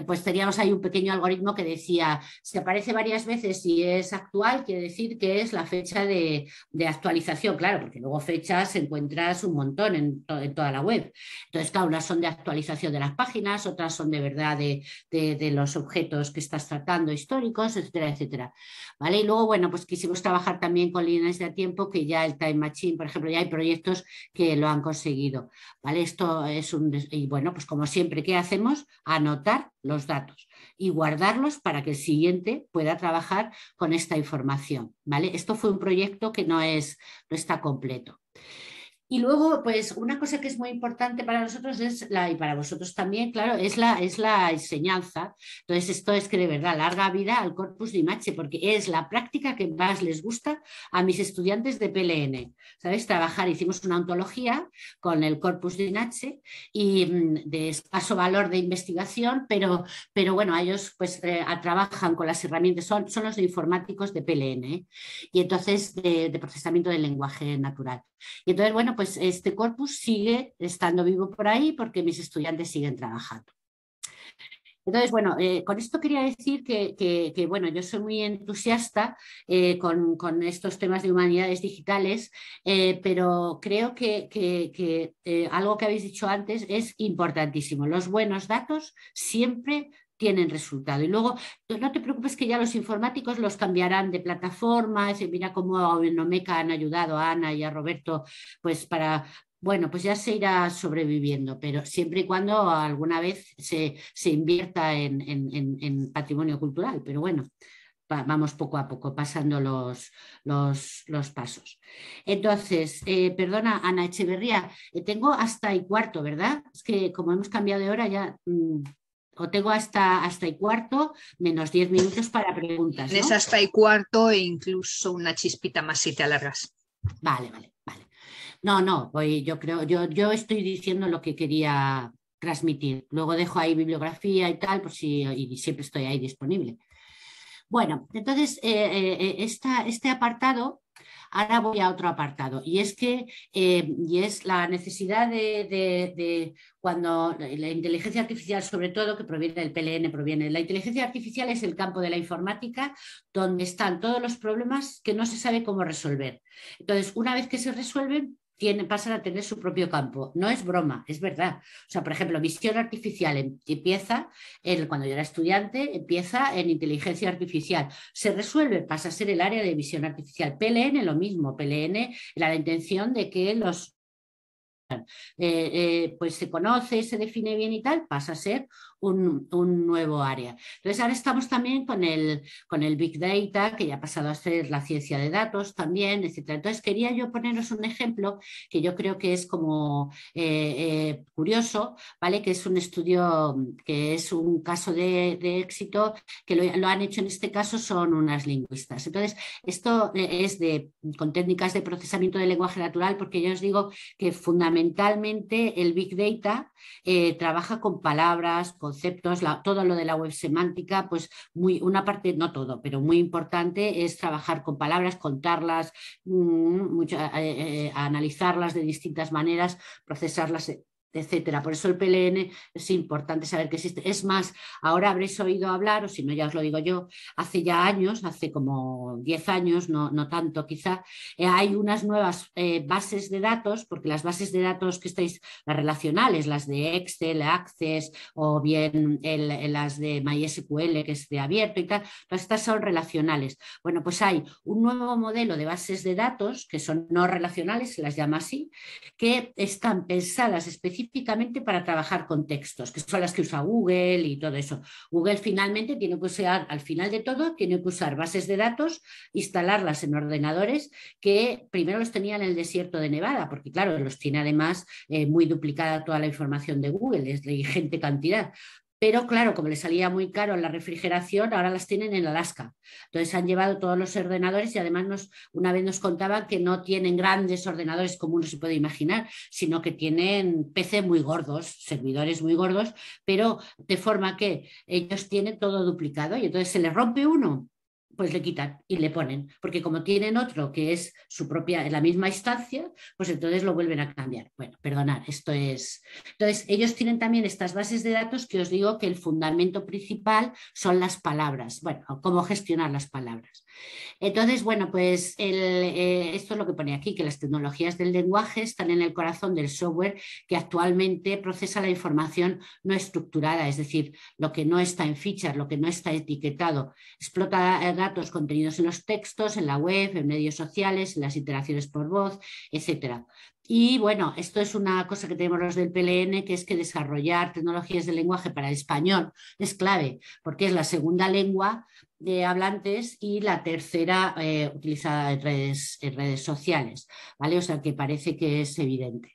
pues teníamos ahí un pequeño algoritmo que decía, si aparece varias veces y es actual, quiere decir que es la fecha de, actualización, claro, porque luego fechas encuentras un montón en, toda la web. Entonces, claro, unas son de actualización de las páginas, otras son de verdad de, de los objetos que estás tratando, históricos, etcétera, etcétera. ¿Vale? Y luego, bueno, pues quisimos trabajar también con líneas de tiempo, que ya el Time Machine, por ejemplo, ya hay proyectos que lo han conseguido. ¿Vale? Esto es un... Y bueno, pues como siempre, ¿qué hacemos? Anotar los datos y guardarlos para que el siguiente pueda trabajar con esta información. ¿Vale? Esto fue un proyecto que no, es, no está completo. Y luego, pues una cosa que es muy importante para nosotros es la, y para vosotros también, claro, es la, es la enseñanza. Entonces, esto es que de verdad, larga vida al corpus de INACHE, porque es la práctica que más les gusta a mis estudiantes de PLN. ¿Sabes? Trabajar, hicimos una ontología con el corpus de INACHE y mm, de espacio valor de investigación, pero, pero bueno, ellos pues eh, trabajan con las herramientas, son, son los informáticos de PLN ¿eh? y entonces de, de procesamiento del lenguaje natural. Y entonces, bueno, pues este corpus sigue estando vivo por ahí porque mis estudiantes siguen trabajando. Entonces, bueno, eh, con esto quería decir que, bueno, yo soy muy entusiasta eh, con, estos temas de humanidades digitales, eh, pero creo que, que algo que habéis dicho antes es importantísimo. Los buenos datos siempre tienen resultado. Y luego, no te preocupes que ya los informáticos los cambiarán de plataforma, mira cómo en Nomeca han ayudado a Ana y a Roberto, pues para, bueno, pues ya se irá sobreviviendo, pero siempre y cuando alguna vez se, se invierta en, patrimonio cultural, pero bueno. vamos poco a poco pasando los, los, pasos. Entonces, eh, perdona, Ana Echeverría, eh, tengo hasta el cuarto, ¿verdad? Es que como hemos cambiado de hora, ya mm, o tengo hasta, hasta y cuarto, menos diez minutos para preguntas. ¿no? Es hasta el cuarto e incluso una chispita más si te alargas. Vale, vale, vale. No, no, yo creo, yo, yo estoy diciendo lo que quería transmitir. Luego dejo ahí bibliografía y tal, por si y siempre estoy ahí disponible. Bueno, entonces eh, eh, eh, este apartado Ahora voy a otro apartado y es que eh, y es la necesidad de, cuando la inteligencia artificial, sobre todo que proviene del PLN, proviene de la inteligencia artificial es el campo de la informática donde están todos los problemas que no se sabe cómo resolver. Entonces, una vez que se resuelven, pasan a tener su propio campo. No es broma, es verdad. O sea, por ejemplo, visión artificial em, empieza, cuando yo era estudiante, empieza en inteligencia artificial. Se resuelve, pasa a ser el área de visión artificial. PLN lo mismo, PLN, la intención de que los eh, eh, pues se conoce, se define bien y tal, pasa a ser un, nuevo área. Entonces, ahora estamos también con el, con el Big Data, que ya ha pasado a ser la ciencia de datos también, etc. Entonces, quería yo poneros un ejemplo que yo creo que es como eh, eh, curioso, ¿vale? Que es un estudio, que es un caso de, éxito, que lo, han hecho en este caso son unas lingüistas. Entonces, esto es de, con técnicas de procesamiento del lenguaje natural, porque yo os digo que fundamentalmente el Big Data eh, trabaja con palabras, conceptos, todo lo de la web semántica, pues muy, una parte, no todo, pero muy importante es trabajar con palabras, contarlas, mm, mucho, eh, eh, analizarlas de distintas maneras, procesarlas etcétera. Por eso el PLN es importante saber que existe. Es más, ahora habréis oído hablar, o si no ya os lo digo yo, hace ya años, hace como 10 años, no, tanto quizá, eh, hay unas nuevas eh, bases de datos, porque las bases de datos que estáis, las relacionales, las de Excel, Access o bien eh, las de MySQL, que es de abierto y tal, todas estas son relacionales. Bueno, pues hay un nuevo modelo de bases de datos que son no relacionales, se las llama así, que están pensadas específicamente específicamente para trabajar con textos, que son las que usa Google y todo eso. Google finalmente tiene que usar, al final de todo, tiene que usar bases de datos, instalarlas en ordenadores que primero los tenía en el desierto de Nevada, porque claro, los tiene además eh, muy duplicada toda la información de Google, es de ingente cantidad. Pero claro, como les salía muy caro la refrigeración, ahora las tienen en Alaska. Entonces han llevado todos los ordenadores y además nos, una vez nos contaban que no tienen grandes ordenadores como uno se puede imaginar, sino que tienen PC muy gordos, servidores muy gordos, pero de forma que ellos tienen todo duplicado y entonces se les rompe uno pues le quitan y le ponen, porque como tienen otro que es su propia, la misma instancia, pues entonces lo vuelven a cambiar. Bueno, perdonad, esto es. Entonces, ellos tienen también estas bases de datos que os digo que el fundamento principal son las palabras, bueno, cómo gestionar las palabras. Entonces, bueno, pues eh, esto es lo que pone aquí, que las tecnologías del lenguaje están en el corazón del software que actualmente procesa la información no estructurada, es decir, lo que no está en fichas, lo que no está etiquetado. Explota datos contenidos en los textos, en la web, en medios sociales, en las interacciones por voz, etc. Y bueno, esto es una cosa que tenemos los del PLN, que es que desarrollar tecnologías de lenguaje para el español es clave, porque es la segunda lengua de hablantes y la tercera eh, utilizada en redes, redes sociales, ¿vale? O sea que parece que es evidente.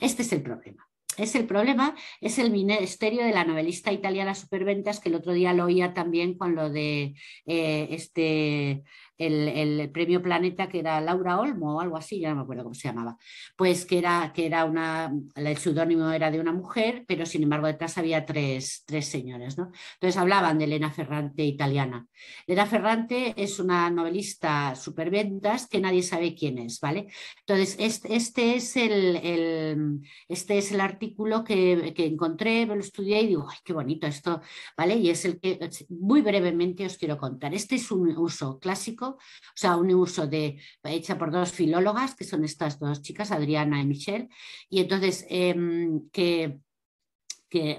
Este es el problema. Es el problema, es el ministerio de la novelista italiana Superventas, que el otro día lo oía también con lo de eh, este el, premio Planeta, que era Laura Olmo o algo así, ya no me acuerdo cómo se llamaba, pues que era, que era una, el seudónimo era de una mujer, pero sin embargo detrás había tres, tres señores. ¿no? Entonces hablaban de Elena Ferrante italiana. Elena Ferrante es una novelista superventas que nadie sabe quién es, ¿vale? Entonces este, este es, el, este es el artículo que, que encontré, me lo estudié y digo, ay, qué bonito esto, ¿vale? Y es el que muy brevemente os quiero contar. Este es un uso clásico o sea, un uso de, hecha por dos filólogas, que son estas dos chicas, Adriana y Michelle, y entonces em, que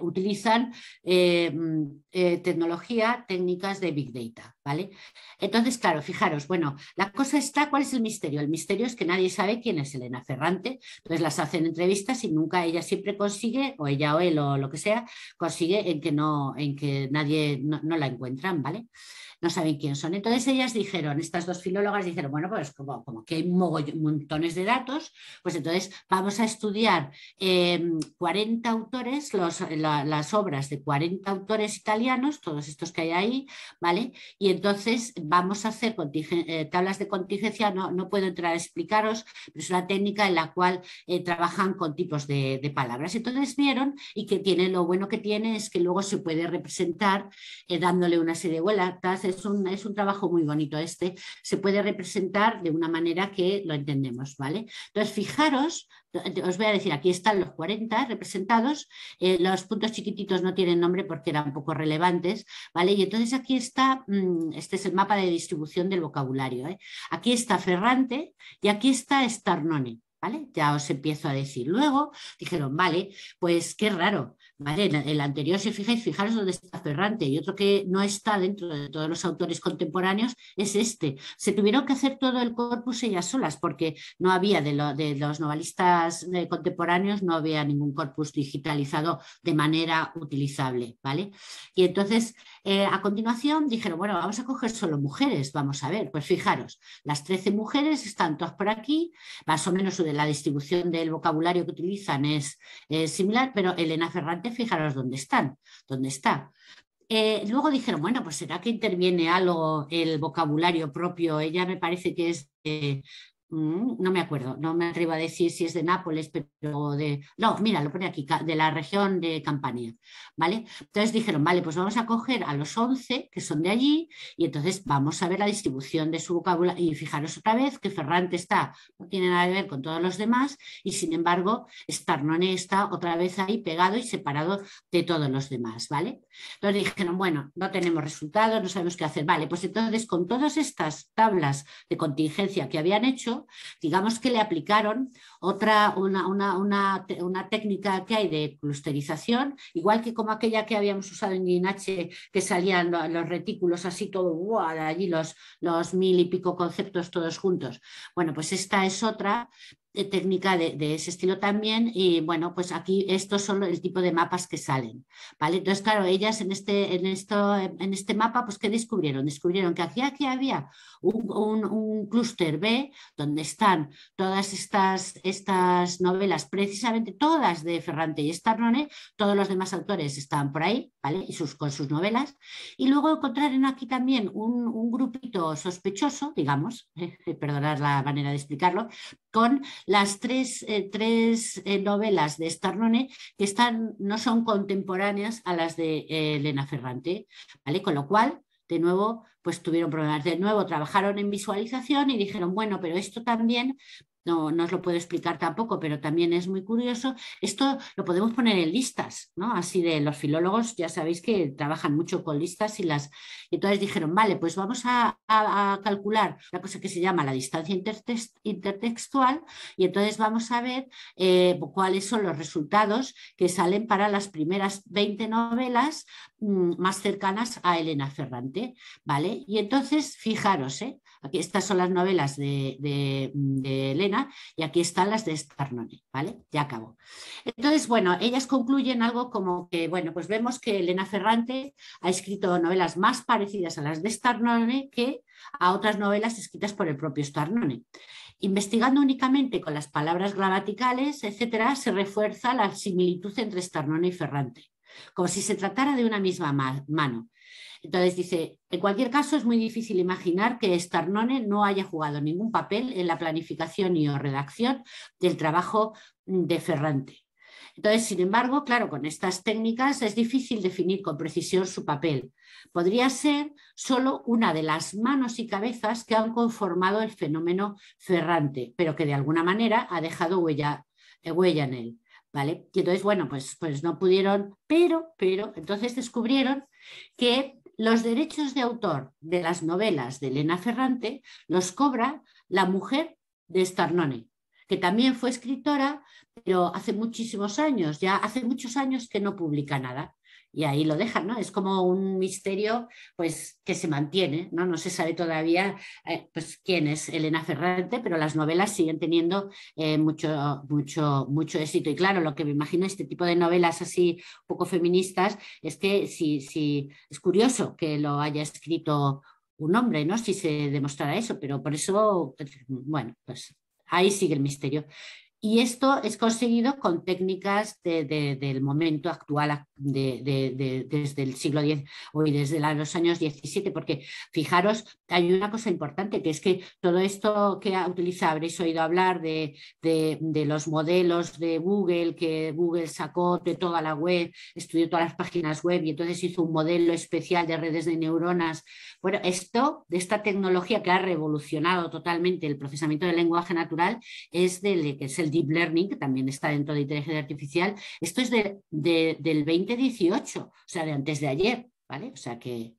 utilizan em, eh, tecnología, técnicas de Big Data, ¿vale? Entonces, claro, fijaros, bueno, la cosa está, ¿cuál es el misterio? El misterio es que nadie sabe quién es Elena Ferrante, entonces las hacen entrevistas y nunca ella siempre consigue, o ella o él o lo que sea, consigue en que, no, en que nadie no, no la encuentran, ¿vale? no saben quién son. Entonces ellas dijeron, estas dos filólogas dijeron, bueno, pues como, como que hay montones de datos, pues entonces vamos a estudiar 40 em, autores, las obras de 40 autores italianos, todos estos que hay ahí, ¿vale? Y entonces vamos a hacer eh, tablas de contingencia, no, no, puedo entrar a explicaros, pero es una técnica en la cual eh, trabajan con tipos de, palabras. Entonces vieron y que tiene, lo bueno que tiene es que luego se puede representar eh, dándole una serie de vueltas, es un, trabajo muy bonito. Este se puede representar de una manera que lo entendemos, ¿vale? Entonces, fijaros, os voy a decir, aquí están los 40 representados, eh, los puntos chiquititos no tienen nombre porque eran poco relevantes, ¿vale? Y entonces aquí está, mm, este es el mapa de distribución del vocabulario, ¿eh? aquí está Ferrante y aquí está Starnone, ¿Vale? Ya os empiezo a decir. Luego dijeron, vale, pues qué raro, ¿vale? el anterior, si fijáis, fijaros dónde está Ferrante y otro que no está dentro de todos los autores contemporáneos es este. Se tuvieron que hacer todo el corpus ellas solas porque no había de, los novelistas eh, contemporáneos, no había ningún corpus digitalizado de manera utilizable, ¿vale? Y entonces, eh, a continuación dijeron, bueno, vamos a coger solo mujeres, vamos a ver, pues fijaros, las 13 mujeres están todas por aquí, más o menos su la distribución del vocabulario que utilizan es, similar, pero Elena Ferrante, fijaros dónde están, dónde está. Eh, luego dijeron, bueno, pues será que interviene algo el vocabulario propio. Ella me parece que es eh, Mm, no me acuerdo, no me atrevo a decir si es de Nápoles, pero de, no, mira, lo pone aquí, de la región de Campania, ¿vale? Entonces dijeron, vale, pues vamos a coger a los 11 que son de allí y entonces vamos a ver la distribución de su vocabulario. Y fijaros otra vez que Ferrante está, no tiene nada que ver con todos los demás y sin embargo Starnone está otra vez ahí pegado y separado de todos los demás, ¿vale? Entonces dijeron, bueno, no tenemos resultados, no sabemos qué hacer, vale, pues entonces con todas estas tablas de contingencia que habían hecho, digamos que le aplicaron otra, una, una, una, una técnica que hay de clusterización, igual que como aquella que habíamos usado en INH, que salían los, retículos así todo, allí los, los mil y pico conceptos todos juntos. Bueno, pues esta es otra, técnica de, ese estilo también y bueno, pues aquí estos son el tipo de mapas que salen, ¿vale? Entonces, claro, ellas en este, en esto, en este mapa, pues ¿qué descubrieron? Descubrieron que aquí, había un, clúster B donde están todas estas, estas novelas, precisamente todas de Ferrante y Estarnone, todos los demás autores estaban por ahí, ¿vale? Y sus, con sus novelas. Y luego encontraron aquí también un, grupito sospechoso, digamos, perdonad la manera de explicarlo, con las tres, eh, eh, novelas de Starnone que están, no son contemporáneas a las de eh, Elena Ferrante, ¿vale? Con lo cual, de nuevo, pues tuvieron problemas. De nuevo, trabajaron en visualización y dijeron, bueno, pero esto también no, os lo puedo explicar tampoco, pero también es muy curioso. Esto lo podemos poner en listas, ¿no? Así de los filólogos, ya sabéis que trabajan mucho con listas y las. Entonces dijeron, vale, pues vamos a, calcular la cosa que se llama la distancia intertextual y entonces vamos a ver eh, cuáles son los resultados que salen para las primeras 20 novelas mm, más cercanas a Elena Ferrante, ¿vale? Y entonces, fijaros, ¿eh? Aquí estas son las novelas de, Elena y aquí están las de Starnone, ¿vale? Ya acabó. Entonces, bueno, ellas concluyen algo como que, bueno, pues vemos que Elena Ferrante ha escrito novelas más parecidas a las de Starnone que a otras novelas escritas por el propio Starnone. Investigando únicamente con las palabras gramaticales, etcétera, se refuerza la similitud entre Starnone y Ferrante, como si se tratara de una misma mano. Entonces dice, en cualquier caso es muy difícil imaginar que Starnone no haya jugado ningún papel en la planificación y o redacción del trabajo de Ferrante. Entonces, sin embargo, claro, con estas técnicas es difícil definir con precisión su papel. Podría ser solo una de las manos y cabezas que han conformado el fenómeno ferrante, pero que de alguna manera ha dejado huella, eh, en él. ¿Vale? Y entonces, bueno, pues, pues no pudieron, pero, pero, entonces descubrieron que los derechos de autor de las novelas de Elena Ferrante los cobra la mujer de Starnone, que también fue escritora, pero hace muchísimos años, ya hace muchos años que no publica nada y ahí lo dejan, ¿no? Es como un misterio pues, que se mantiene, ¿no? No se sabe todavía eh, pues, quién es Elena Ferrante, pero las novelas siguen teniendo eh, mucho, mucho, mucho éxito. Y claro, lo que me imagino este tipo de novelas así poco feministas es que si, si es curioso que lo haya escrito un hombre, ¿no? Si se demostrara eso, pero por eso, pues, bueno, pues ahí sigue el misterio. Y esto es conseguido con técnicas del momento actual, desde el siglo X o desde los años 17, porque fijaros, hay una cosa importante, que es que todo esto que ha utilizado, habréis oído hablar de, los modelos de Google, que Google sacó de toda la web, estudió todas las páginas web y entonces hizo un modelo especial de redes de neuronas. Bueno, esto, de esta tecnología que ha revolucionado totalmente el procesamiento del lenguaje natural, es del que es el Deep Learning, que también está dentro de inteligencia artificial, esto es del 2018, o sea, de antes de ayer, ¿vale? O sea que...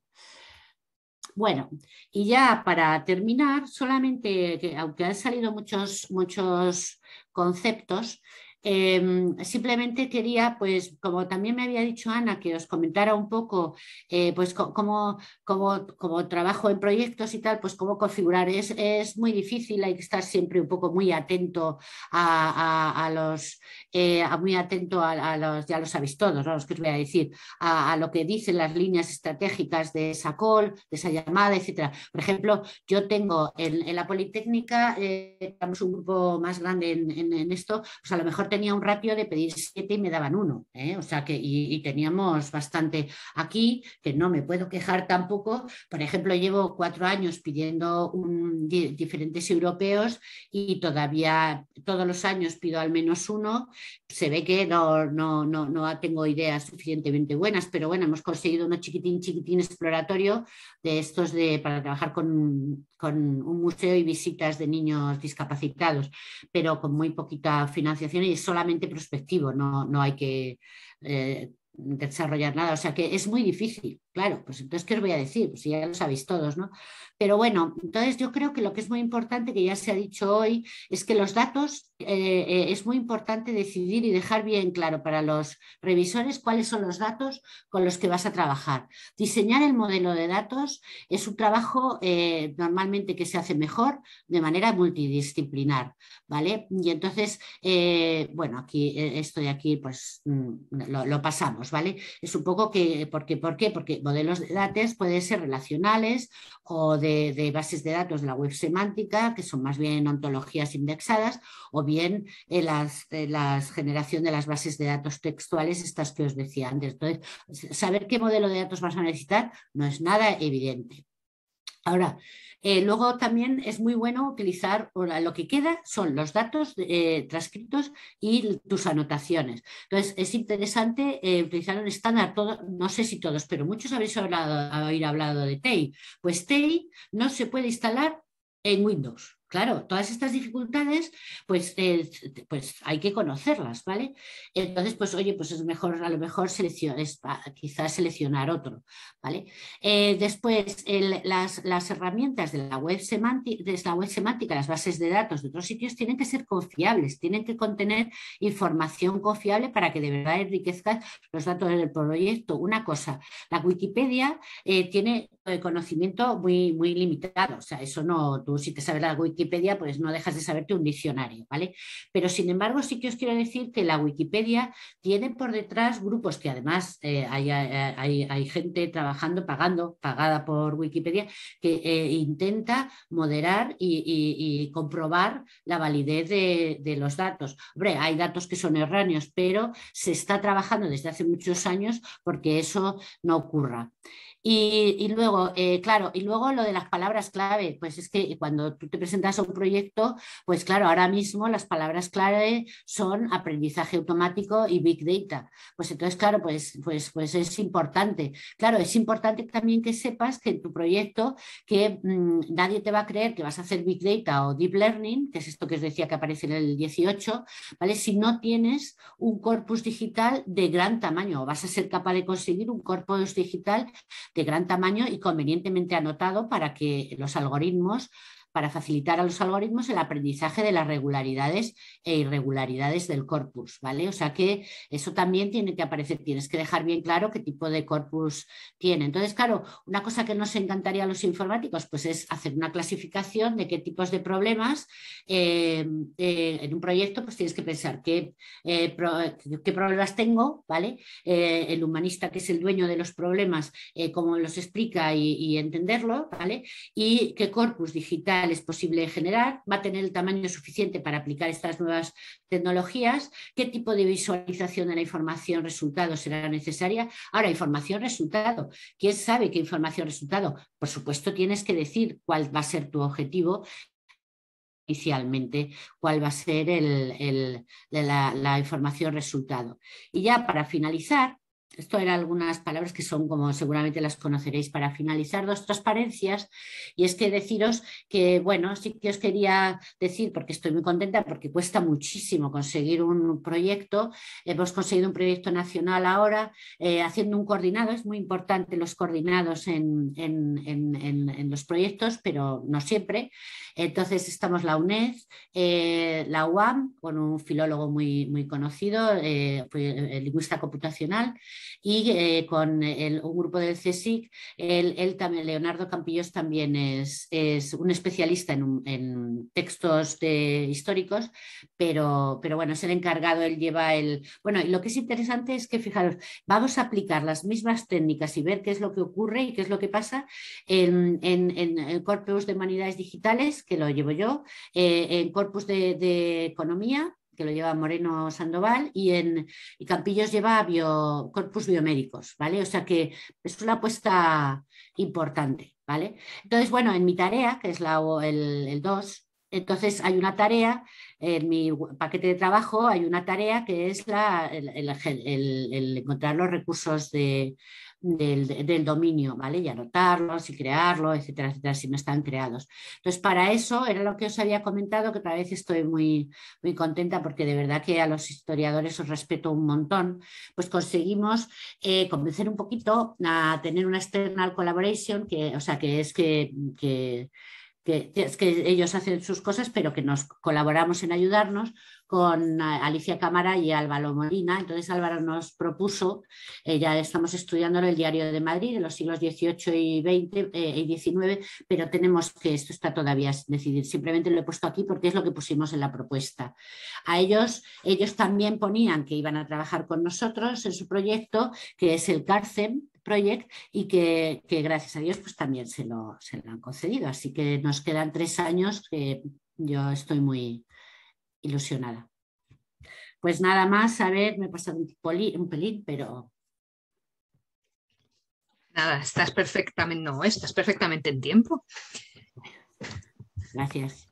Bueno, y ya para terminar, solamente que aunque han salido muchos, muchos conceptos, Em, simplemente quería, pues, como también me había dicho Ana, que os comentara un poco, eh, pues, cómo, trabajo en proyectos y tal, pues, cómo configurar. Es, es, muy difícil, hay que estar siempre un poco muy atento a, los, eh, muy atento a, los, ya lo sabéis todos, ¿no? los que os voy a decir, a, lo que dicen las líneas estratégicas de esa call, de esa llamada, etcétera. Por ejemplo, yo tengo en, la Politécnica, estamos eh, un grupo más grande en, en esto, pues a lo mejor tenía un ratio de pedir siete y me daban uno. ¿eh? O sea que, y, teníamos bastante aquí, que no me puedo quejar tampoco. Por ejemplo, llevo cuatro años pidiendo un, diferentes europeos y todavía todos los años pido al menos uno. Se ve que no, no, no, no tengo ideas suficientemente buenas, pero bueno, hemos conseguido uno chiquitín, chiquitín exploratorio de estos de, para trabajar con, con un museo y visitas de niños discapacitados, pero con muy poquita financiación y solamente prospectivo, no, no hay que eh, desarrollar nada. O sea que es muy difícil, claro. Pues entonces, ¿qué os voy a decir? Pues si ya lo sabéis todos, ¿no? Pero bueno, entonces yo creo que lo que es muy importante, que ya se ha dicho hoy, es que los datos eh, eh, es muy importante decidir y dejar bien claro para los revisores cuáles son los datos con los que vas a trabajar. Diseñar el modelo de datos es un trabajo eh, normalmente que se hace mejor de manera multidisciplinar, ¿vale? Y entonces, bueno, aquí estoy aquí, pues mm, lo pasamos. Es un poco que, ¿por qué? Porque modelos de datos pueden ser relacionales o de, bases de datos de la web semántica, que son más bien ontologías indexadas, o bien en eh, las, eh, la generación de las bases de datos textuales, estas que os decía antes. Entonces, saber qué modelo de datos vas a necesitar no es nada evidente. Ahora, eh, luego también es muy bueno utilizar, lo que queda son los datos eh, transcritos y tus anotaciones. Entonces, es interesante eh, utilizar un estándar, todo, no sé si todos, pero muchos habéis hablado, hablado de TEI. Pues TEI no se puede instalar en Windows. Claro, todas estas dificultades, pues, eh, pues hay que conocerlas, ¿vale? Entonces, pues oye, pues es mejor a lo mejor seleccionar, quizás seleccionar otro, ¿vale? Eh, después, las, herramientas de la, web semántica, las bases de datos de otros sitios tienen que ser confiables, tienen que contener información confiable para que de verdad enriquezca los datos del proyecto. Una cosa, la Wikipedia eh, tiene de conocimiento muy, muy limitado. O sea, eso no, tú si te sabes la Wikipedia, pues no dejas de saberte un diccionario, ¿vale? Pero sin embargo, sí que os quiero decir que la Wikipedia tiene por detrás grupos que además eh, hay, gente trabajando, pagando, pagada por Wikipedia, que eh, intenta moderar y, comprobar la validez de, de los datos. Hombre, hay datos que son erróneos, pero se está trabajando desde hace muchos años porque eso no ocurra. Y, luego, eh, claro, y luego lo de las palabras clave, pues es que cuando tú te presentas a un proyecto, pues claro, ahora mismo las palabras clave son aprendizaje automático y big data. Pues entonces, claro, pues, pues, pues es importante. Claro, es importante también que sepas que en tu proyecto que mm, nadie te va a creer que vas a hacer big data o deep learning, que es esto que os decía que aparece en el 18, ¿vale? Si no tienes un corpus digital de gran tamaño, vas a ser capaz de conseguir un corpus digital de gran tamaño y convenientemente anotado para que los algoritmos para facilitar a los algoritmos el aprendizaje de las regularidades e irregularidades del corpus, ¿vale? O sea que eso también tiene que aparecer, tienes que dejar bien claro qué tipo de corpus tiene. Entonces, claro, una cosa que nos encantaría a los informáticos, pues es hacer una clasificación de qué tipos de problemas eh, eh, en un proyecto, pues tienes que pensar qué, eh, qué problemas tengo, ¿vale? el humanista que es el dueño de los problemas, cómo los explica y, y entenderlo, ¿vale? Y qué corpus digital es posible generar, va a tener el tamaño suficiente para aplicar estas nuevas tecnologías, qué tipo de visualización de la información resultado será necesaria. Ahora, información resultado. ¿Quién sabe qué información resultado? Por supuesto, tienes que decir cuál va a ser tu objetivo inicialmente cuál va a ser el, la, información resultado. Y ya para finalizar, esto eran algunas palabras que son como seguramente las conoceréis para finalizar, dos transparencias. Y es que deciros que, bueno, sí que os quería decir, porque estoy muy contenta, porque cuesta muchísimo conseguir un proyecto. Hemos conseguido un proyecto nacional ahora, eh, haciendo un coordinado. Es muy importante los coordinados en, los proyectos, pero no siempre. Entonces estamos la UNED, eh, la UAM, con un filólogo muy, muy conocido, eh, lingüista computacional y eh, con un grupo del CSIC, él, también, Leonardo Campillos también es, un especialista en, textos históricos, pero, bueno, es el encargado, él lleva el... Bueno, y lo que es interesante es que, fijaros, vamos a aplicar las mismas técnicas y ver qué es lo que ocurre y qué es lo que pasa en, el Corpus de Humanidades Digitales, que lo llevo yo, eh, en Corpus de Economía, que lo lleva Moreno Sandoval, y en Campillos lleva bio, corpus biomédicos, ¿vale? O sea que es una apuesta importante, ¿vale? Entonces, bueno, en mi tarea, que es la, el 2, entonces hay una tarea, en mi paquete de trabajo hay una tarea que es el, encontrar los recursos del, dominio, ¿vale? Y anotarlos y crearlo, etcétera, etcétera, si no están creados. Entonces, para eso era lo que os había comentado, que otra vez estoy muy, muy contenta porque de verdad que a los historiadores os respeto un montón, pues conseguimos eh, convencer un poquito a tener una external collaboration, que, o sea, que es que que, ellos hacen sus cosas, pero que nos colaboramos en ayudarnos con eh, Alicia Cámara y Álvaro Molina. Entonces Álvaro nos propuso, eh, ya estamos estudiando el Diario de Madrid de los siglos XVIII y XX eh, y XIX, pero tenemos que esto está todavía decidido, decidir. Simplemente lo he puesto aquí porque es lo que pusimos en la propuesta. A ellos, ellos también ponían que iban a trabajar con nosotros en su proyecto, que es el cárcel Project y que, gracias a Dios pues también se lo, han concedido. Así que nos quedan tres años que yo estoy muy ilusionada. Pues nada más, a ver, me he pasado un, pelín, pero... Nada, estás perfectamente, no, estás perfectamente en tiempo. Gracias.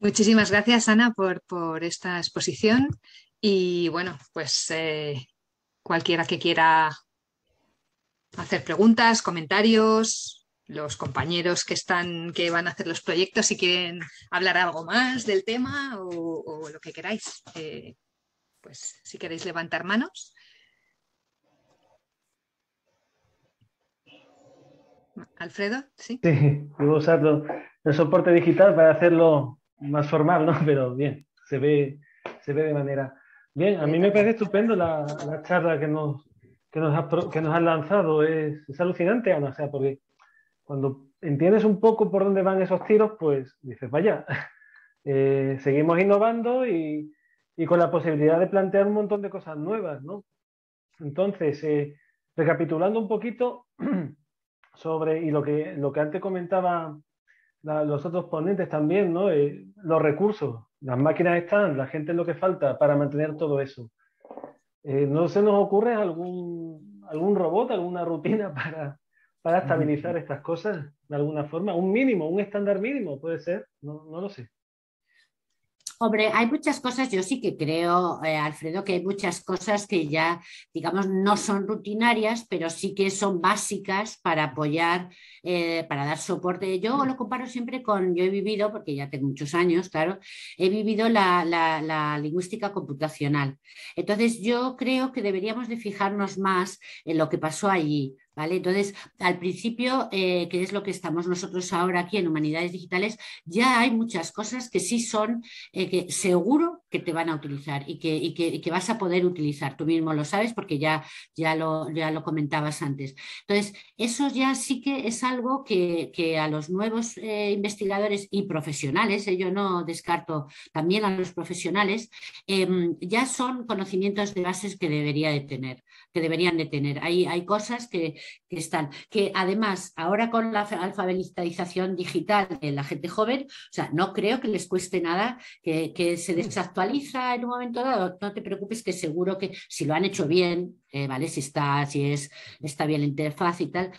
Muchísimas gracias, Ana, por, por, esta exposición. Y bueno, pues eh, cualquiera que quiera hacer preguntas, comentarios, los compañeros que están, que van a hacer los proyectos, si quieren hablar algo más del tema o, lo que queráis. Eh, pues si queréis levantar manos. Alfredo, sí. Sí, puedo usar el soporte digital para hacerlo más formal, ¿no? Pero bien, se ve, se ve de manera. Bien, a mí me parece estupendo la charla que nos, que nos han que nos lanzado es, alucinante, Ana, o sea, porque cuando entiendes un poco por dónde van esos tiros, pues dices, vaya, eh, seguimos innovando y, y, con la posibilidad de plantear un montón de cosas nuevas, ¿no? Entonces, eh, recapitulando un poquito sobre, y lo que, lo que antes comentaba los otros ponentes también, ¿no? Eh, los recursos, las máquinas están, la gente es lo que falta para mantener todo eso. Eh, ¿No se nos ocurre algún, algún robot, alguna rutina para, mm, estabilizar mm. estas cosas de alguna forma? Un mínimo, un estándar mínimo puede ser, no lo sé. Hombre, hay muchas cosas, yo sí que creo, eh, Alfredo, que hay muchas cosas que ya, digamos, no son rutinarias, pero sí que son básicas para apoyar, eh, para dar soporte. Yo mm. lo comparo siempre con, yo he vivido, porque ya tengo muchos años, claro, he vivido la, la lingüística computacional. Entonces, yo creo que deberíamos de fijarnos más en lo que pasó allí, entonces, al principio, eh, que es lo que estamos nosotros ahora aquí en Humanidades Digitales, ya hay muchas cosas que sí son, eh, que seguro que te van a utilizar y que, vas a poder utilizar. Tú mismo lo sabes porque ya, ya, lo, ya lo comentabas antes. Entonces, eso ya sí que es algo que, a los nuevos eh, investigadores y profesionales, yo no descarto también a los profesionales, em, ya son conocimientos de bases que debería de tener que deberían de tener. Hay, hay cosas que, están, que además ahora con la alfabetización digital de la gente joven, o sea, no creo que les cueste nada, que, se desactualiza en un momento dado, no te preocupes que seguro que si lo han hecho bien, eh, ¿vale? Si está, si es, está bien la interfaz y tal,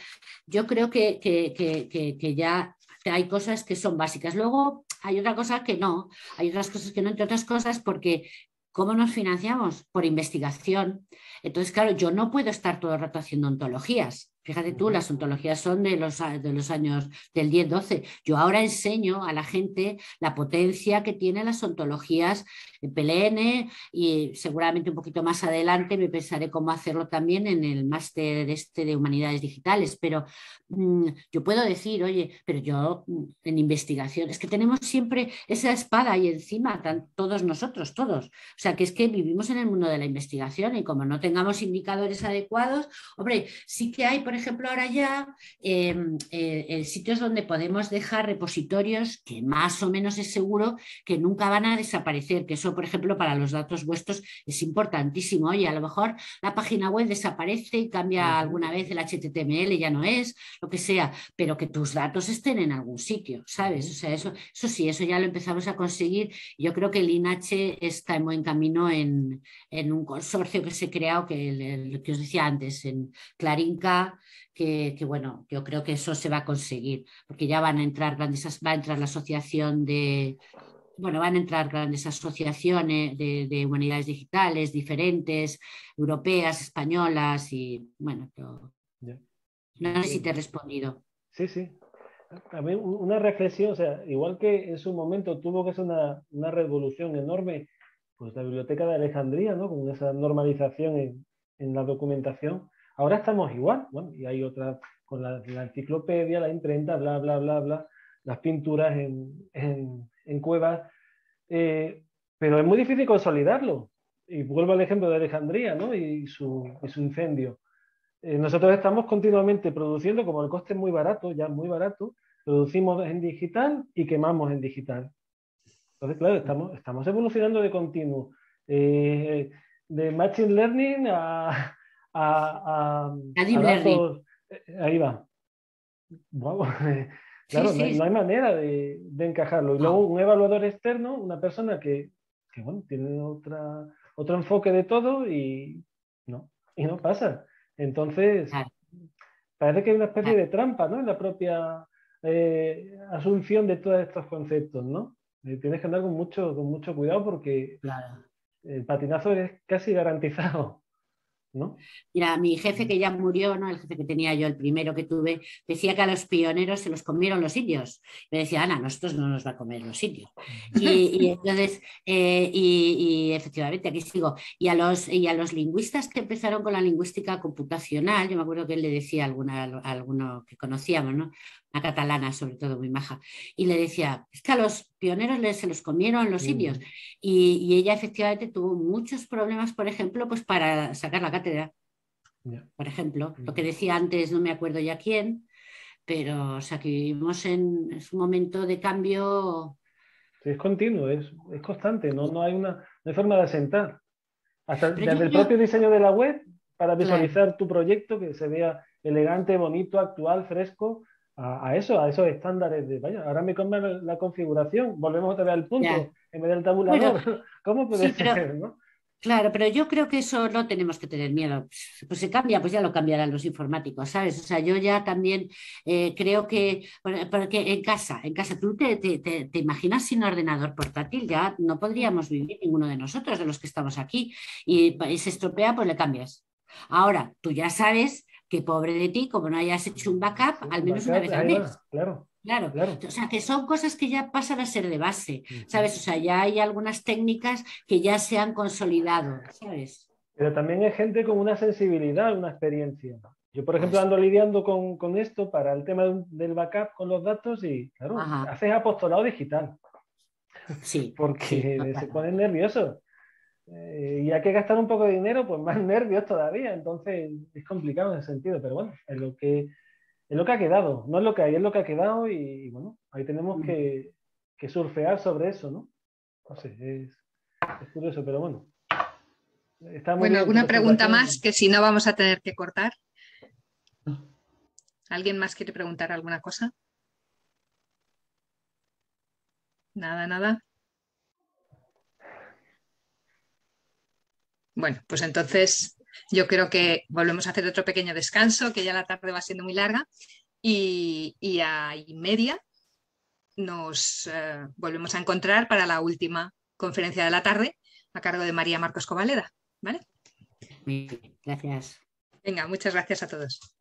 yo creo que, que ya hay cosas que son básicas. Luego hay otra cosa que no, hay otras cosas que no, entre otras cosas porque ¿Cómo nos financiamos? Por investigación. Entonces, claro, yo no puedo estar todo el rato haciendo ontologías. Fíjate tú, las ontologías son de los, de los años del 10-12. Yo ahora enseño a la gente la potencia que tienen las ontologías en PLN y seguramente un poquito más adelante me pensaré cómo hacerlo también en el máster este de humanidades digitales. Pero mm, yo puedo decir, oye, pero yo mm, en investigación, es que tenemos siempre esa espada ahí encima, tan, todos nosotros, todos. O sea, que es que vivimos en el mundo de la investigación y como no tengamos indicadores adecuados, hombre, sí que hay, por ejemplo, ahora ya em, eh, sitios donde podemos dejar repositorios que más o menos es seguro que nunca van a desaparecer, que eso, por ejemplo, para los datos vuestros es importantísimo. Oye, a lo mejor la página web desaparece y cambia alguna vez el HTML, ya no es, lo que sea, pero que tus datos estén en algún sitio, ¿sabes? O sea, eso, eso sí, eso ya lo empezamos a conseguir. Yo creo que el INH está en buen camino en, un consorcio que se ha creado, que, lo que os decía antes, en Clarinca, que, bueno, yo creo que eso se va a conseguir, porque ya van a entrar grandes, va a entrar la asociación de, bueno, van a entrar grandes asociaciones de, humanidades digitales diferentes, europeas, españolas y bueno, no sé si te he respondido. Sí, sí. A mí una reflexión, o sea, igual que en su momento tuvo que ser una, una revolución enorme, pues la Biblioteca de Alejandría, ¿no? Con esa normalización en, en la documentación, Ahora estamos igual, bueno, y hay otra con la, enciclopedia, la imprenta, bla, bla, bla, bla, las pinturas en, cuevas, eh, pero es muy difícil consolidarlo. Y vuelvo al ejemplo de Alejandría ¿no? y, su, incendio. Eh, nosotros estamos continuamente produciendo, como el coste es muy barato, ya muy barato, producimos en digital y quemamos en digital. Entonces, claro, estamos, estamos evolucionando de continuo. Eh, de Machine Learning a, a, a, eh, ahí va. Claro, No, hay, manera de, encajarlo. Y luego un evaluador externo, una persona que, bueno, tiene otra, otro enfoque de todo y no, pasa. Entonces, parece que hay una especie de trampa ¿no? en la propia eh, asunción de todos estos conceptos. ¿no? Eh, tienes que andar con mucho, con mucho cuidado porque el patinazo es casi garantizado. Mira, mi jefe mm. que ya murió, ¿no? El jefe que tenía yo, el primero que tuve, decía que a los pioneros se los comieron los indios. Me decía, Ana, nosotros no nos va a comer los indios. Y, entonces, eh, y, efectivamente, aquí sigo. Y a, los, y a los lingüistas que empezaron con la lingüística computacional, yo me acuerdo que él le decía a alguno que conocíamos, ¿no? una catalana sobre todo muy maja, y le decía, es que a los pioneros se los comieron los mm. indios. Y, ella efectivamente tuvo muchos problemas, por ejemplo, pues para sacar la cátedra. Por ejemplo, lo que mm. decía antes, no me acuerdo ya quién, pero o sea, que vivimos en un momento de cambio. es continuo, es, constante, no, no, hay una, forma de asentar. Hasta desde el propio diseño de la web, para visualizar tu proyecto, que se vea elegante, bonito, actual, fresco, a, eso, a esos estándares de, vaya, ahora me cambia la, configuración, volvemos otra vez al punto, en vez del tabulador. ¿Cómo puede Claro, pero yo creo que eso no tenemos que tener miedo. Pues se cambia, pues ya lo cambiarán los informáticos, ¿sabes? O sea, yo ya también eh, creo que, porque en casa, en casa, tú te, imaginas sin ordenador portátil, ya no podríamos vivir ninguno de nosotros, de los que estamos aquí, y se estropea, pues le cambias. Ahora, tú ya sabes que pobre de ti, como no hayas hecho un backup, al menos una vez al mes. Claro, claro. o sea, que son cosas que ya pasan a ser de base, ¿sabes? O sea, ya hay algunas técnicas que ya se han consolidado, ¿sabes? Pero también hay gente con una sensibilidad, una experiencia. Yo, por ejemplo, pues ando lidiando con, esto para el tema del backup con los datos y, claro, haces apostolado digital. Sí. Porque se ponen nerviosos. Eh, y hay que gastar un poco de dinero, pues más nervios todavía. Entonces es complicado en ese sentido, pero bueno, es lo que, es lo que ha quedado. No es lo que hay, es lo que ha quedado y, bueno, ahí tenemos que, surfear sobre eso, ¿no? No sé, es, curioso, pero bueno. bueno, ¿alguna pregunta más que si no vamos a tener que cortar? ¿Alguien más quiere preguntar alguna cosa? Nada, nada. Bueno, pues entonces yo creo que volvemos a hacer otro pequeño descanso, que ya la tarde va siendo muy larga, y, a y media nos eh, volvemos a encontrar para la última conferencia de la tarde a cargo de María Marcos Covaleda. ¿vale? Gracias. Venga, muchas gracias a todos.